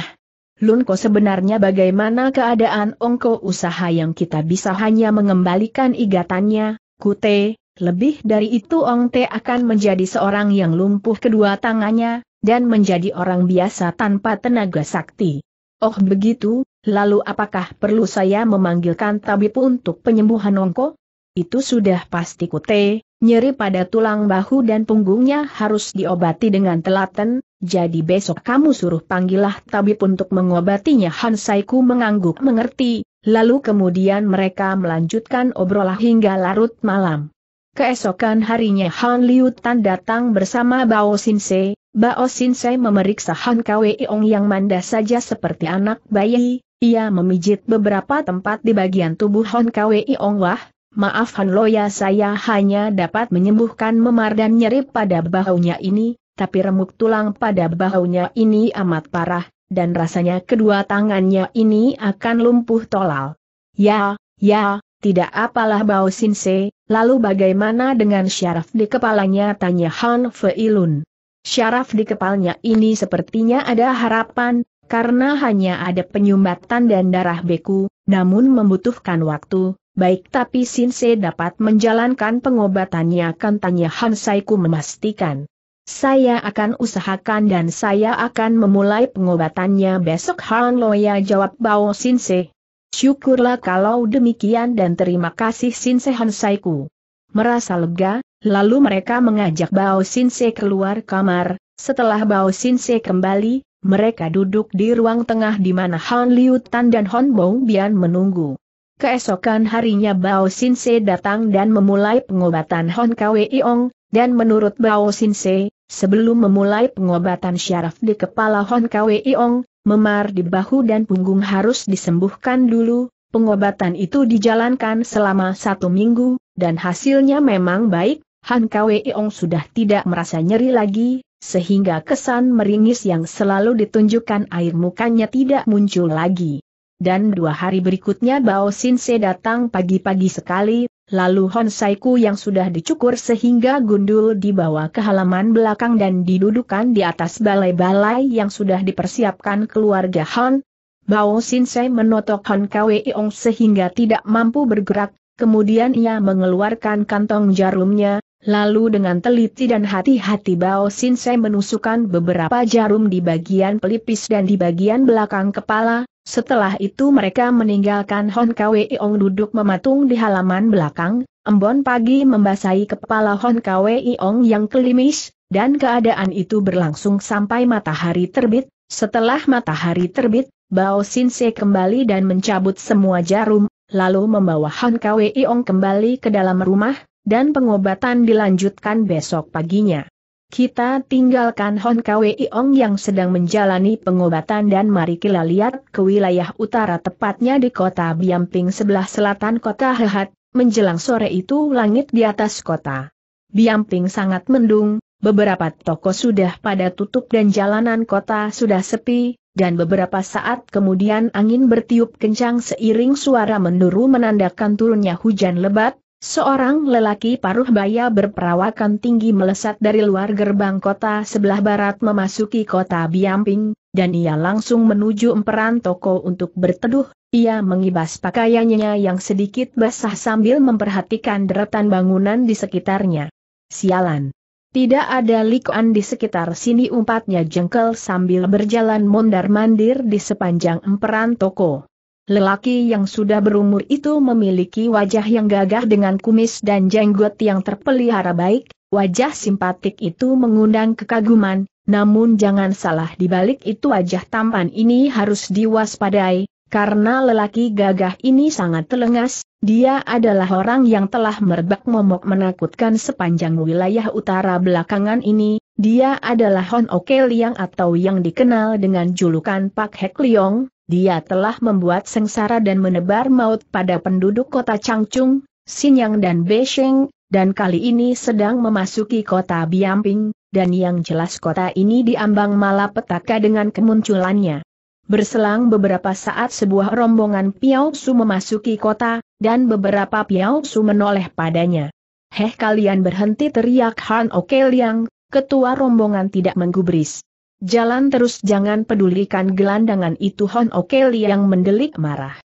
Speaker 1: Lunko sebenarnya bagaimana keadaan Ongko usaha yang kita bisa hanya mengembalikan igatannya, Kute, lebih dari itu Ong Te akan menjadi seorang yang lumpuh kedua tangannya, dan menjadi orang biasa tanpa tenaga sakti. Oh begitu, lalu apakah perlu saya memanggilkan tabib untuk penyembuhan Ongko? Itu sudah pasti Kute, nyeri pada tulang bahu dan punggungnya harus diobati dengan telaten, jadi besok kamu suruh panggillah tabib untuk mengobatinya Hansaiku mengangguk mengerti, lalu kemudian mereka melanjutkan obrolah hingga larut malam. Keesokan harinya Han Liu Tan datang bersama Bao Sinse, Bao Sinse memeriksa Han Ong yang manda saja seperti anak bayi, ia memijit beberapa tempat di bagian tubuh Han Ong wah, maaf Han Loya saya hanya dapat menyembuhkan memar dan nyeri pada bahunya ini, tapi remuk tulang pada bahunya ini amat parah, dan rasanya kedua tangannya ini akan lumpuh tolal. Ya, ya, tidak apalah Bao Sinse, lalu bagaimana dengan syaraf di kepalanya tanya Han Feilun. Syaraf di kepalanya ini sepertinya ada harapan, karena hanya ada penyumbatan dan darah beku, namun membutuhkan waktu, baik tapi Sinse dapat menjalankan pengobatannya kan tanya Han Saiku memastikan. Saya akan usahakan dan saya akan memulai pengobatannya besok Han Loya jawab Bao Sinse. Syukurlah kalau demikian dan terima kasih Sinse Hansaiku. Merasa lega, lalu mereka mengajak Bao Sinse keluar kamar, setelah Bao Sinse kembali, mereka duduk di ruang tengah di mana Han Liu Tan dan Hon Bong Bian menunggu. Keesokan harinya Bao Sinse datang dan memulai pengobatan Hon Iong. Dan menurut Bao Sinse, sebelum memulai pengobatan syaraf di kepala Hon Kwe Iong, memar di bahu dan punggung harus disembuhkan dulu, pengobatan itu dijalankan selama satu minggu, dan hasilnya memang baik, Han Kwe Iong sudah tidak merasa nyeri lagi, sehingga kesan meringis yang selalu ditunjukkan air mukanya tidak muncul lagi. Dan dua hari berikutnya Bao Sinse datang pagi-pagi sekali Lalu Hon honsaiku yang sudah dicukur sehingga gundul dibawa ke halaman belakang dan didudukan di atas balai-balai yang sudah dipersiapkan keluarga Hon. Bao Sinsei menotok Hon Kweiong sehingga tidak mampu bergerak, kemudian ia mengeluarkan kantong jarumnya, Lalu dengan teliti dan hati-hati Bao Sin menusukkan beberapa jarum di bagian pelipis dan di bagian belakang kepala, setelah itu mereka meninggalkan Hon Kwe Iong duduk mematung di halaman belakang, embon pagi membasahi kepala Hon Kwe Iong yang kelimis, dan keadaan itu berlangsung sampai matahari terbit, setelah matahari terbit, Bao Sin kembali dan mencabut semua jarum, lalu membawa Hon Kwe Iong kembali ke dalam rumah, dan pengobatan dilanjutkan besok paginya. Kita tinggalkan Hon Kwei Ong yang sedang menjalani pengobatan dan mari kita lihat ke wilayah utara tepatnya di kota Biamping sebelah selatan kota Hehat, menjelang sore itu langit di atas kota. Biamping sangat mendung, beberapa toko sudah pada tutup dan jalanan kota sudah sepi, dan beberapa saat kemudian angin bertiup kencang seiring suara menduru menandakan turunnya hujan lebat, Seorang lelaki paruh baya berperawakan tinggi melesat dari luar gerbang kota sebelah barat memasuki kota Biamping, dan ia langsung menuju emperan toko untuk berteduh. Ia mengibas pakaiannya yang sedikit basah sambil memperhatikan deretan bangunan di sekitarnya. Sialan. Tidak ada likuan di sekitar sini umpatnya jengkel sambil berjalan mondar-mandir di sepanjang emperan toko. Lelaki yang sudah berumur itu memiliki wajah yang gagah dengan kumis dan jenggot yang terpelihara baik, wajah simpatik itu mengundang kekaguman, namun jangan salah dibalik itu wajah tampan ini harus diwaspadai, karena lelaki gagah ini sangat telengas, dia adalah orang yang telah merebak momok menakutkan sepanjang wilayah utara belakangan ini, dia adalah Hon Oke Liang atau yang dikenal dengan julukan Pak Hek Liong, dia telah membuat sengsara dan menebar maut pada penduduk kota Changchung, Xinyang dan Beijing, dan kali ini sedang memasuki kota Biamping, dan yang jelas kota ini diambang malapetaka dengan kemunculannya. Berselang beberapa saat sebuah rombongan Piao Su memasuki kota, dan beberapa Piao Su menoleh padanya. Heh kalian berhenti teriak Han Oke Liang, ketua rombongan tidak menggubris. Jalan terus jangan pedulikan gelandangan itu Hon Okeli yang mendelik marah.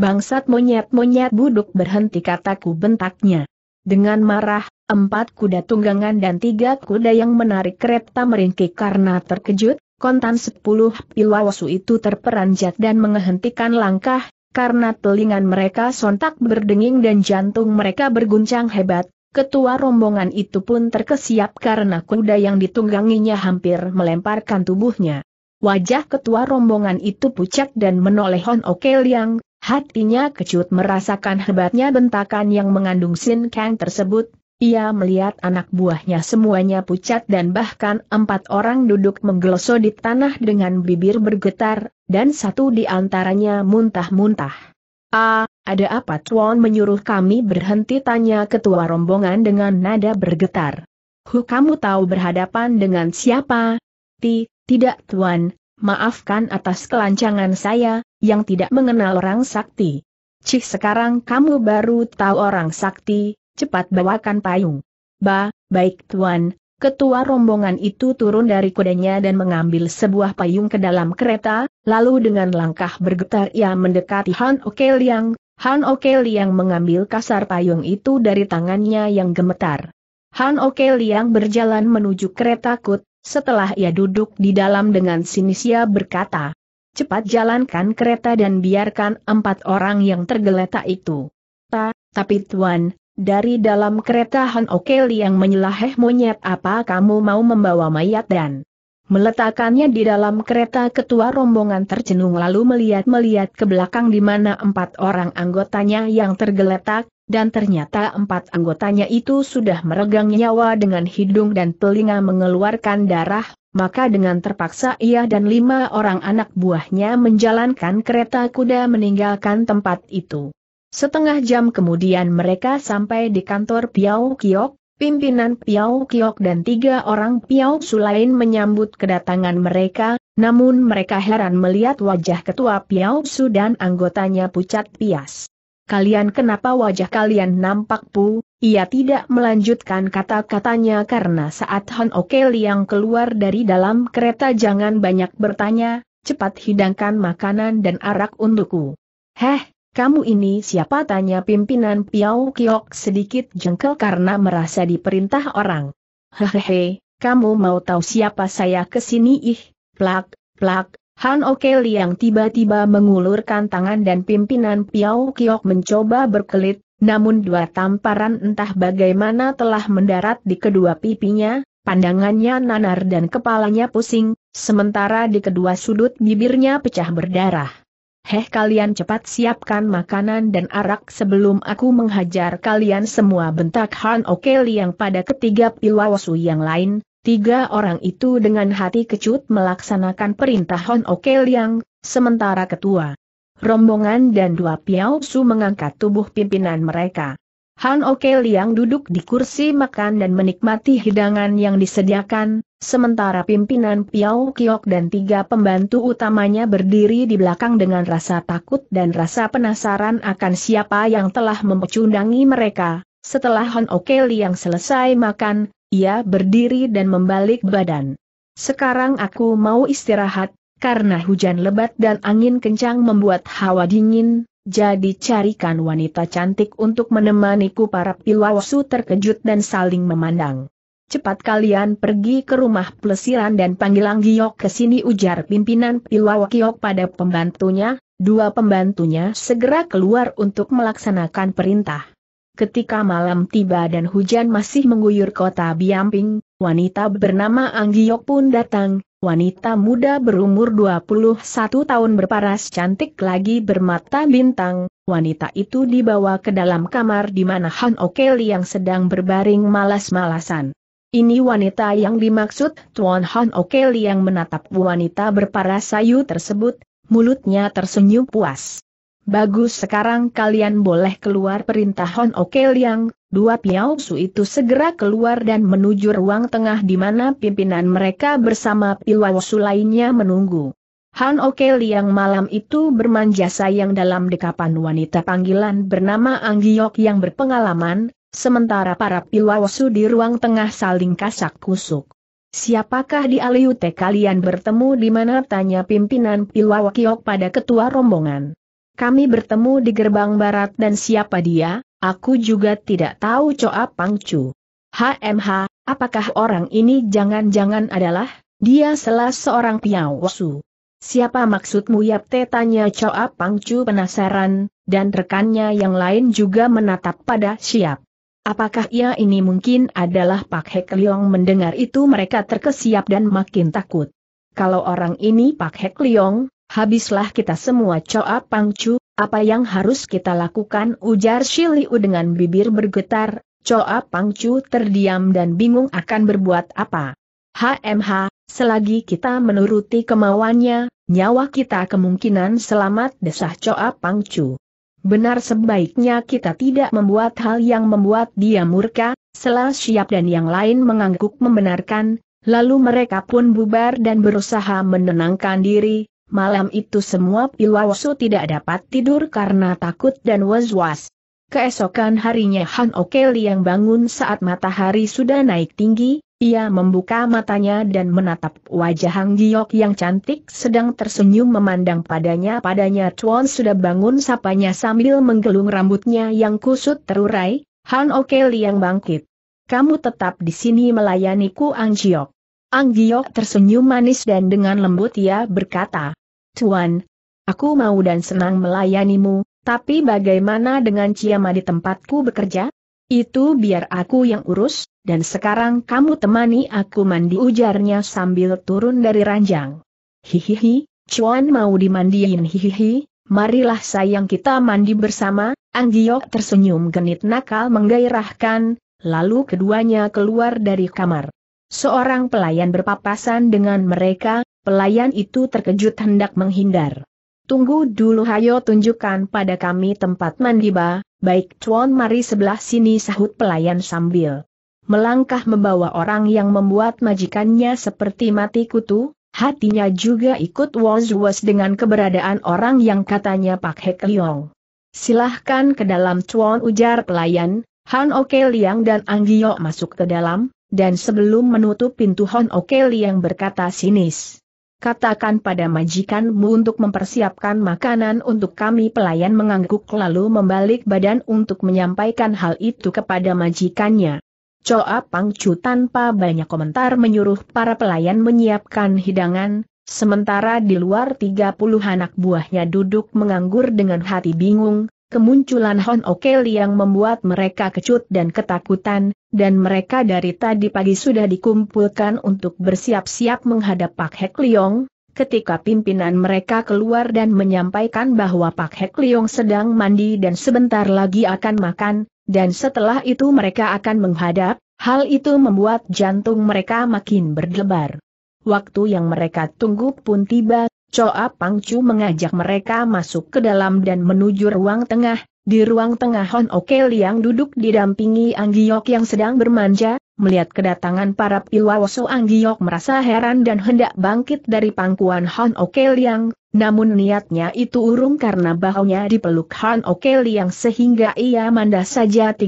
Speaker 1: Bangsat monyet-monyet buduk berhenti kataku bentaknya. Dengan marah, empat kuda tunggangan dan tiga kuda yang menarik kereta meringkik karena terkejut, kontan sepuluh pilawasu itu terperanjat dan menghentikan langkah, karena telingan mereka sontak berdenging dan jantung mereka berguncang hebat, Ketua rombongan itu pun terkesiap karena kuda yang ditungganginya hampir melemparkan tubuhnya. Wajah ketua rombongan itu pucat dan menoleh Hon Liang, hatinya kecut merasakan hebatnya bentakan yang mengandung Sin Kang tersebut. Ia melihat anak buahnya semuanya pucat dan bahkan empat orang duduk menggeloso di tanah dengan bibir bergetar, dan satu di antaranya muntah-muntah. Ah, ada apa Tuan menyuruh kami berhenti tanya ketua rombongan dengan nada bergetar. Hu kamu tahu berhadapan dengan siapa? Ti, tidak Tuan, maafkan atas kelancangan saya, yang tidak mengenal orang sakti. Cih sekarang kamu baru tahu orang sakti, cepat bawakan payung. Ba, baik Tuan, Ketua rombongan itu turun dari kudanya dan mengambil sebuah payung ke dalam kereta, lalu dengan langkah bergetar ia mendekati Han Oke Liang. Han Oke Liang mengambil kasar payung itu dari tangannya yang gemetar. Han Oke Liang berjalan menuju kereta kut, setelah ia duduk di dalam dengan sinis ia berkata, Cepat jalankan kereta dan biarkan empat orang yang tergeletak itu. Ta, tapi tuan, dari dalam kereta Han Okeli yang menyelaheh monyet apa kamu mau membawa mayat dan meletakkannya di dalam kereta ketua rombongan tercenung lalu melihat-melihat ke belakang di mana empat orang anggotanya yang tergeletak, dan ternyata empat anggotanya itu sudah meregang nyawa dengan hidung dan telinga mengeluarkan darah, maka dengan terpaksa ia dan lima orang anak buahnya menjalankan kereta kuda meninggalkan tempat itu. Setengah jam kemudian mereka sampai di kantor Piau Kiok, pimpinan Piau Kiok dan tiga orang Piau Sulain menyambut kedatangan mereka, namun mereka heran melihat wajah ketua Piau Su dan anggotanya pucat pias. Kalian kenapa wajah kalian nampak pu? Ia tidak melanjutkan kata-katanya karena saat Han Okel yang keluar dari dalam kereta jangan banyak bertanya, cepat hidangkan makanan dan arak untukku. Heh, kamu ini siapa tanya pimpinan Piao Kiok sedikit jengkel karena merasa diperintah orang. Hehehe, kamu mau tahu siapa saya kesini ih, plak, plak, Han Oke yang tiba-tiba mengulurkan tangan dan pimpinan Piao Kiok mencoba berkelit, namun dua tamparan entah bagaimana telah mendarat di kedua pipinya, pandangannya nanar dan kepalanya pusing, sementara di kedua sudut bibirnya pecah berdarah. Heh kalian cepat siapkan makanan dan arak sebelum aku menghajar kalian semua bentak Han Okeli yang pada ketiga pilawasu yang lain, tiga orang itu dengan hati kecut melaksanakan perintah Han Okeli yang, sementara ketua rombongan dan dua piausu mengangkat tubuh pimpinan mereka. Han Oke Liang duduk di kursi makan dan menikmati hidangan yang disediakan, sementara pimpinan Piao Kiok dan tiga pembantu utamanya berdiri di belakang dengan rasa takut dan rasa penasaran akan siapa yang telah memecundangi mereka. Setelah Han Oke Liang selesai makan, ia berdiri dan membalik badan. Sekarang aku mau istirahat, karena hujan lebat dan angin kencang membuat hawa dingin, jadi carikan wanita cantik untuk menemaniku para pilawasu terkejut dan saling memandang. Cepat kalian pergi ke rumah plesiran dan panggil Anggiok ke sini ujar pimpinan Giok pada pembantunya, dua pembantunya segera keluar untuk melaksanakan perintah. Ketika malam tiba dan hujan masih mengguyur kota Biamping, wanita bernama Anggiok pun datang, wanita muda berumur 21 tahun berparas cantik lagi bermata bintang, wanita itu dibawa ke dalam kamar di mana Han Okeli yang sedang berbaring malas-malasan. Ini wanita yang dimaksud Tuan Han Okeli yang menatap wanita berparas sayu tersebut, mulutnya tersenyum puas. Bagus sekarang kalian boleh keluar perintah Hon Oke Liang, dua Piao Su itu segera keluar dan menuju ruang tengah di mana pimpinan mereka bersama Piao Su lainnya menunggu. Han Oke Liang malam itu bermanja sayang dalam dekapan wanita panggilan bernama Anggiok yang berpengalaman, sementara para Piao di ruang tengah saling kasak kusuk. Siapakah di Aliute kalian bertemu di mana tanya pimpinan Pilwawakiok pada ketua rombongan? Kami bertemu di gerbang barat dan siapa dia, aku juga tidak tahu Coa Pangcu. HMH, apakah orang ini jangan-jangan adalah, dia salah seorang piawasu. Siapa maksudmu Yap Te tanya Coa Pangcu penasaran, dan rekannya yang lain juga menatap pada siap. Apakah ia ini mungkin adalah Pak Hek Leong mendengar itu mereka terkesiap dan makin takut. Kalau orang ini Pak Hek Leong, habislah kita semua Choa Pangcu, apa yang harus kita lakukan ujar Shiliu dengan bibir bergetar, Choa Pangcu terdiam dan bingung akan berbuat apa. HMH, selagi kita menuruti kemauannya, nyawa kita kemungkinan selamat desah Choa Pangcu. Benar sebaiknya kita tidak membuat hal yang membuat dia murka, Selah Siap dan yang lain mengangguk membenarkan, lalu mereka pun bubar dan berusaha menenangkan diri, malam itu semua Pilwasu tidak dapat tidur karena takut dan was-was. Keesokan harinya Han Okeli yang bangun saat matahari sudah naik tinggi, ia membuka matanya dan menatap wajah Hang Giok yang cantik sedang tersenyum memandang padanya. Padanya Chuan sudah bangun sapanya sambil menggelung rambutnya yang kusut terurai, Han Okeli yang bangkit. Kamu tetap di sini melayaniku Ang Giok. Ang Giok tersenyum manis dan dengan lembut ia berkata, Tuan, aku mau dan senang melayanimu, tapi bagaimana dengan ciamat di tempatku bekerja? Itu biar aku yang urus, dan sekarang kamu temani aku mandi ujarnya sambil turun dari ranjang. Hihihi, Chuan mau dimandiin hihihi, marilah sayang kita mandi bersama, Anggiok tersenyum genit nakal menggairahkan, lalu keduanya keluar dari kamar. Seorang pelayan berpapasan dengan mereka, Pelayan itu terkejut hendak menghindar. Tunggu dulu hayo tunjukkan pada kami tempat mandiba, baik Tuan mari sebelah sini sahut pelayan sambil melangkah membawa orang yang membuat majikannya seperti mati kutu, hatinya juga ikut was-was dengan keberadaan orang yang katanya Pak Hek Leong. Silahkan ke dalam Tuan ujar pelayan, Han Oke Liang dan Anggiok masuk ke dalam, dan sebelum menutup pintu Han Oke Liang berkata sinis katakan pada majikanmu untuk mempersiapkan makanan untuk kami pelayan mengangguk lalu membalik badan untuk menyampaikan hal itu kepada majikannya. Coa Pangcu tanpa banyak komentar menyuruh para pelayan menyiapkan hidangan, sementara di luar 30 anak buahnya duduk menganggur dengan hati bingung, kemunculan Hon Okel yang membuat mereka kecut dan ketakutan, dan mereka dari tadi pagi sudah dikumpulkan untuk bersiap-siap menghadap Pak Hek Leong, ketika pimpinan mereka keluar dan menyampaikan bahwa Pak Hek Leong sedang mandi dan sebentar lagi akan makan, dan setelah itu mereka akan menghadap, hal itu membuat jantung mereka makin berdebar. Waktu yang mereka tunggu pun tiba, Choa Pangcu mengajak mereka masuk ke dalam dan menuju ruang tengah, di ruang tengah Hon Okel yang duduk didampingi Anggiok yang sedang bermanja, melihat kedatangan para piwawoso Anggiok merasa heran dan hendak bangkit dari pangkuan Hon Okel yang, namun niatnya itu urung karena bahunya dipeluk Hon Okel yang sehingga ia mandas saja 30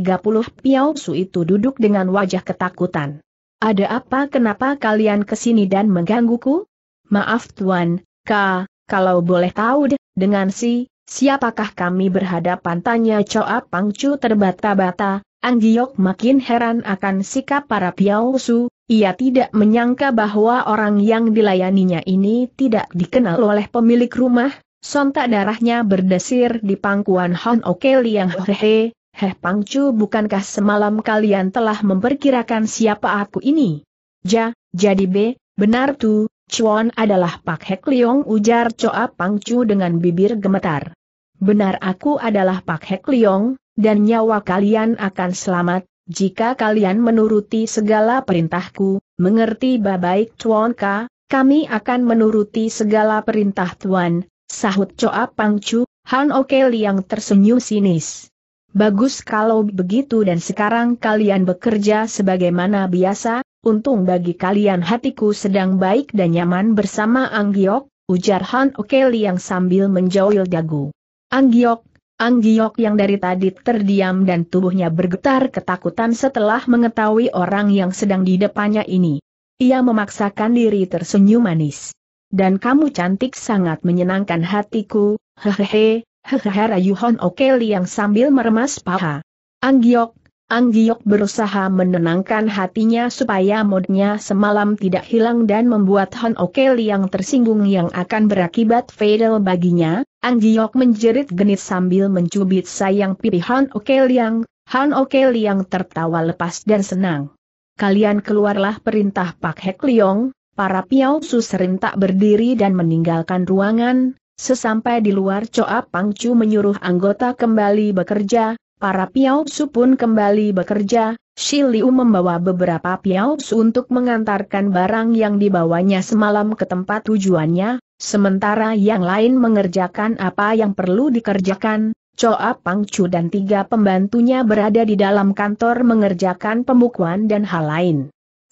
Speaker 1: Su itu duduk dengan wajah ketakutan. Ada apa kenapa kalian kesini dan menggangguku? Maaf tuan, Ka, kalau boleh tahu deh, dengan si, siapakah kami berhadapan tanya Choa Pangcu terbata-bata, Anggiok makin heran akan sikap para Piausu, ia tidak menyangka bahwa orang yang dilayaninya ini tidak dikenal oleh pemilik rumah, sontak darahnya berdesir di pangkuan Hon Oke Liang hehehe, Heh Pangcu bukankah semalam kalian telah memperkirakan siapa aku ini? Ja, jadi B, benar tuh, Chuan adalah Pak Hek Leong ujar Choa Pangcu dengan bibir gemetar. Benar aku adalah Pak Hek Leong, dan nyawa kalian akan selamat, jika kalian menuruti segala perintahku, mengerti baik Chuan Ka, kami akan menuruti segala perintah Tuan, sahut Choa Pangcu, Han Oke Liang tersenyum sinis. Bagus kalau begitu dan sekarang kalian bekerja sebagaimana biasa, untung bagi kalian hatiku sedang baik dan nyaman bersama Anggiok, ujar Han Okeli yang sambil menjauhil dagu. Anggiok, Anggiok yang dari tadi terdiam dan tubuhnya bergetar ketakutan setelah mengetahui orang yang sedang di depannya ini. Ia memaksakan diri tersenyum manis. Dan kamu cantik sangat menyenangkan hatiku, hehehe, hehehe rayu Han Okeli yang sambil meremas paha. Anggiok, Anggiok berusaha menenangkan hatinya supaya modnya semalam tidak hilang dan membuat Han Okeli yang tersinggung yang akan berakibat fatal baginya. Anggiok menjerit genit sambil mencubit sayang pipi Han yang Han yang tertawa lepas dan senang. Kalian keluarlah perintah Pak Hek Liong, para piau su serentak berdiri dan meninggalkan ruangan. Sesampai di luar Coa Pangcu menyuruh anggota kembali bekerja, Para piaupsu pun kembali bekerja, Shiliu membawa beberapa piaupsu untuk mengantarkan barang yang dibawanya semalam ke tempat tujuannya, sementara yang lain mengerjakan apa yang perlu dikerjakan, Choa Pangcu dan tiga pembantunya berada di dalam kantor mengerjakan pembukuan dan hal lain.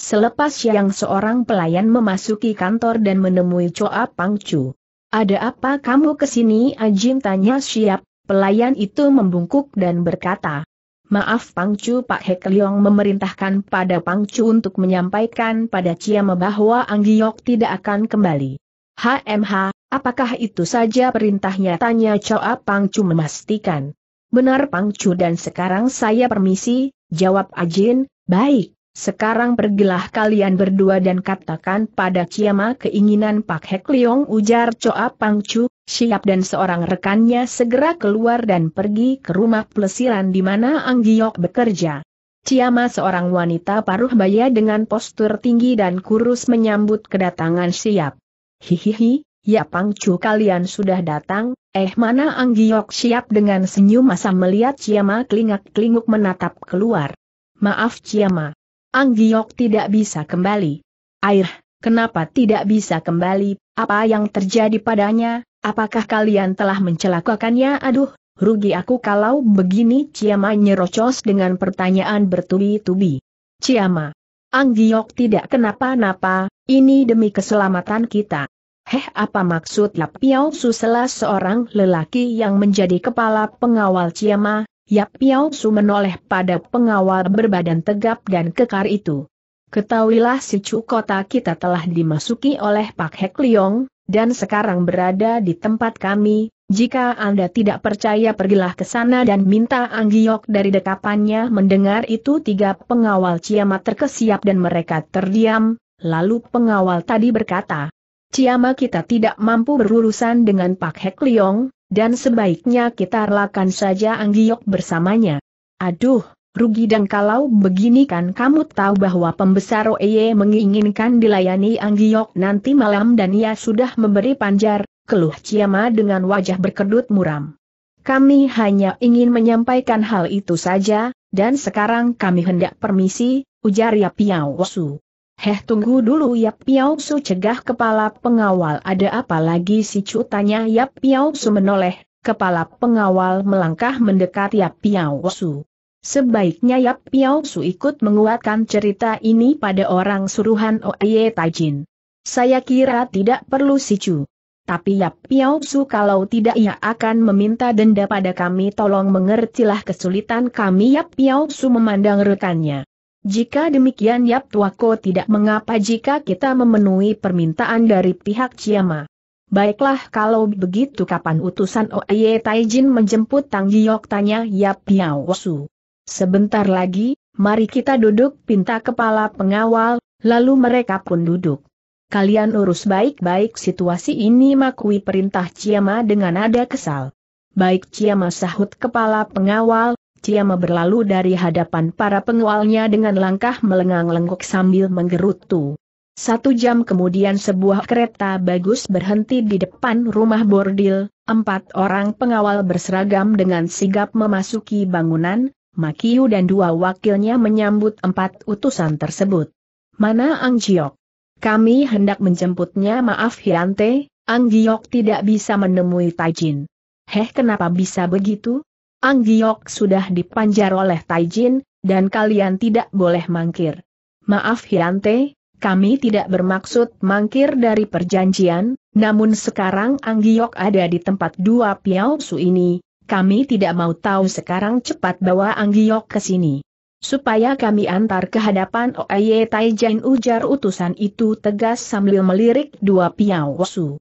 Speaker 1: Selepas yang seorang pelayan memasuki kantor dan menemui Choa Pangcu. Ada apa kamu kesini Ajin tanya siap, Pelayan itu membungkuk dan berkata, Maaf Pangcu Pak Hek Leong memerintahkan pada Pangcu untuk menyampaikan pada Ciam bahwa Anggiok tidak akan kembali. HMH, apakah itu saja perintahnya? Tanya Choa Pangcu memastikan. Benar Pangcu dan sekarang saya permisi, jawab Ajin, baik. Sekarang pergilah kalian berdua dan katakan pada Ciama keinginan Pak Hek Leong ujar Choa Pangcu, siap dan seorang rekannya segera keluar dan pergi ke rumah pelesiran di mana Anggiok bekerja. Ciama seorang wanita paruh baya dengan postur tinggi dan kurus menyambut kedatangan siap. Hihihi, ya Pangcu kalian sudah datang, eh mana Anggiok siap dengan senyum masa melihat Ciama kelingak-kelinguk menatap keluar. Maaf Ciama, Anggiok tidak bisa kembali. Air, kenapa tidak bisa kembali, apa yang terjadi padanya, apakah kalian telah mencelakakannya? Aduh, rugi aku kalau begini Ciama nyerocos dengan pertanyaan bertubi-tubi. Ciama. Anggiok tidak kenapa-napa, ini demi keselamatan kita. Heh apa maksud Lapiao Susela seorang lelaki yang menjadi kepala pengawal Ciama, Yap Piao Su menoleh pada pengawal berbadan tegap dan kekar itu. Ketahuilah si Cu kota kita telah dimasuki oleh Pak Hek Liong, dan sekarang berada di tempat kami, jika Anda tidak percaya pergilah ke sana dan minta Anggiok dari dekapannya mendengar itu tiga pengawal Ciamat terkesiap dan mereka terdiam, lalu pengawal tadi berkata, Ciamat kita tidak mampu berurusan dengan Pak Hek Liong, dan sebaiknya kita relakan saja Anggiok bersamanya. Aduh, rugi dan kalau begini kan kamu tahu bahwa pembesar Oeye menginginkan dilayani Anggiok nanti malam dan ia sudah memberi panjar, keluh Ciama dengan wajah berkedut muram. Kami hanya ingin menyampaikan hal itu saja, dan sekarang kami hendak permisi, ujar Yapiao Heh tunggu dulu Yap Piao Su cegah kepala pengawal ada apa lagi si Cu tanya Yap Piao Su menoleh, kepala pengawal melangkah mendekat Yap Piao Su. Sebaiknya Yap Piao Su ikut menguatkan cerita ini pada orang suruhan Oye Tajin. Saya kira tidak perlu si Cu. Tapi Yap Piao Su kalau tidak ia akan meminta denda pada kami tolong mengertilah kesulitan kami Yap Piao Su memandang rekannya. Jika demikian Yap Tuako tidak mengapa jika kita memenuhi permintaan dari pihak Ciama. Baiklah kalau begitu kapan utusan Oye Taijin menjemput Tang Giok tanya Yap Piao Sebentar lagi, mari kita duduk pinta kepala pengawal, lalu mereka pun duduk. Kalian urus baik-baik situasi ini makui perintah Ciama dengan nada kesal. Baik Ciama sahut kepala pengawal, Ciamo berlalu dari hadapan para pengualnya dengan langkah melengang lengkuk sambil menggerutu. Satu jam kemudian sebuah kereta bagus berhenti di depan rumah bordil, empat orang pengawal berseragam dengan sigap memasuki bangunan, Makiu dan dua wakilnya menyambut empat utusan tersebut. Mana Ang Jiok? Kami hendak menjemputnya maaf Hyante, Ang Jiok tidak bisa menemui Tajin. Heh kenapa bisa begitu? Anggiok sudah dipanjar oleh Taijin, dan kalian tidak boleh mangkir. Maaf Hyante, kami tidak bermaksud mangkir dari perjanjian, namun sekarang Anggiok ada di tempat dua Piao Su ini, kami tidak mau tahu sekarang cepat bawa Anggiok ke sini. Supaya kami antar ke hadapan Oye Taijin ujar utusan itu tegas sambil melirik dua Piao Su.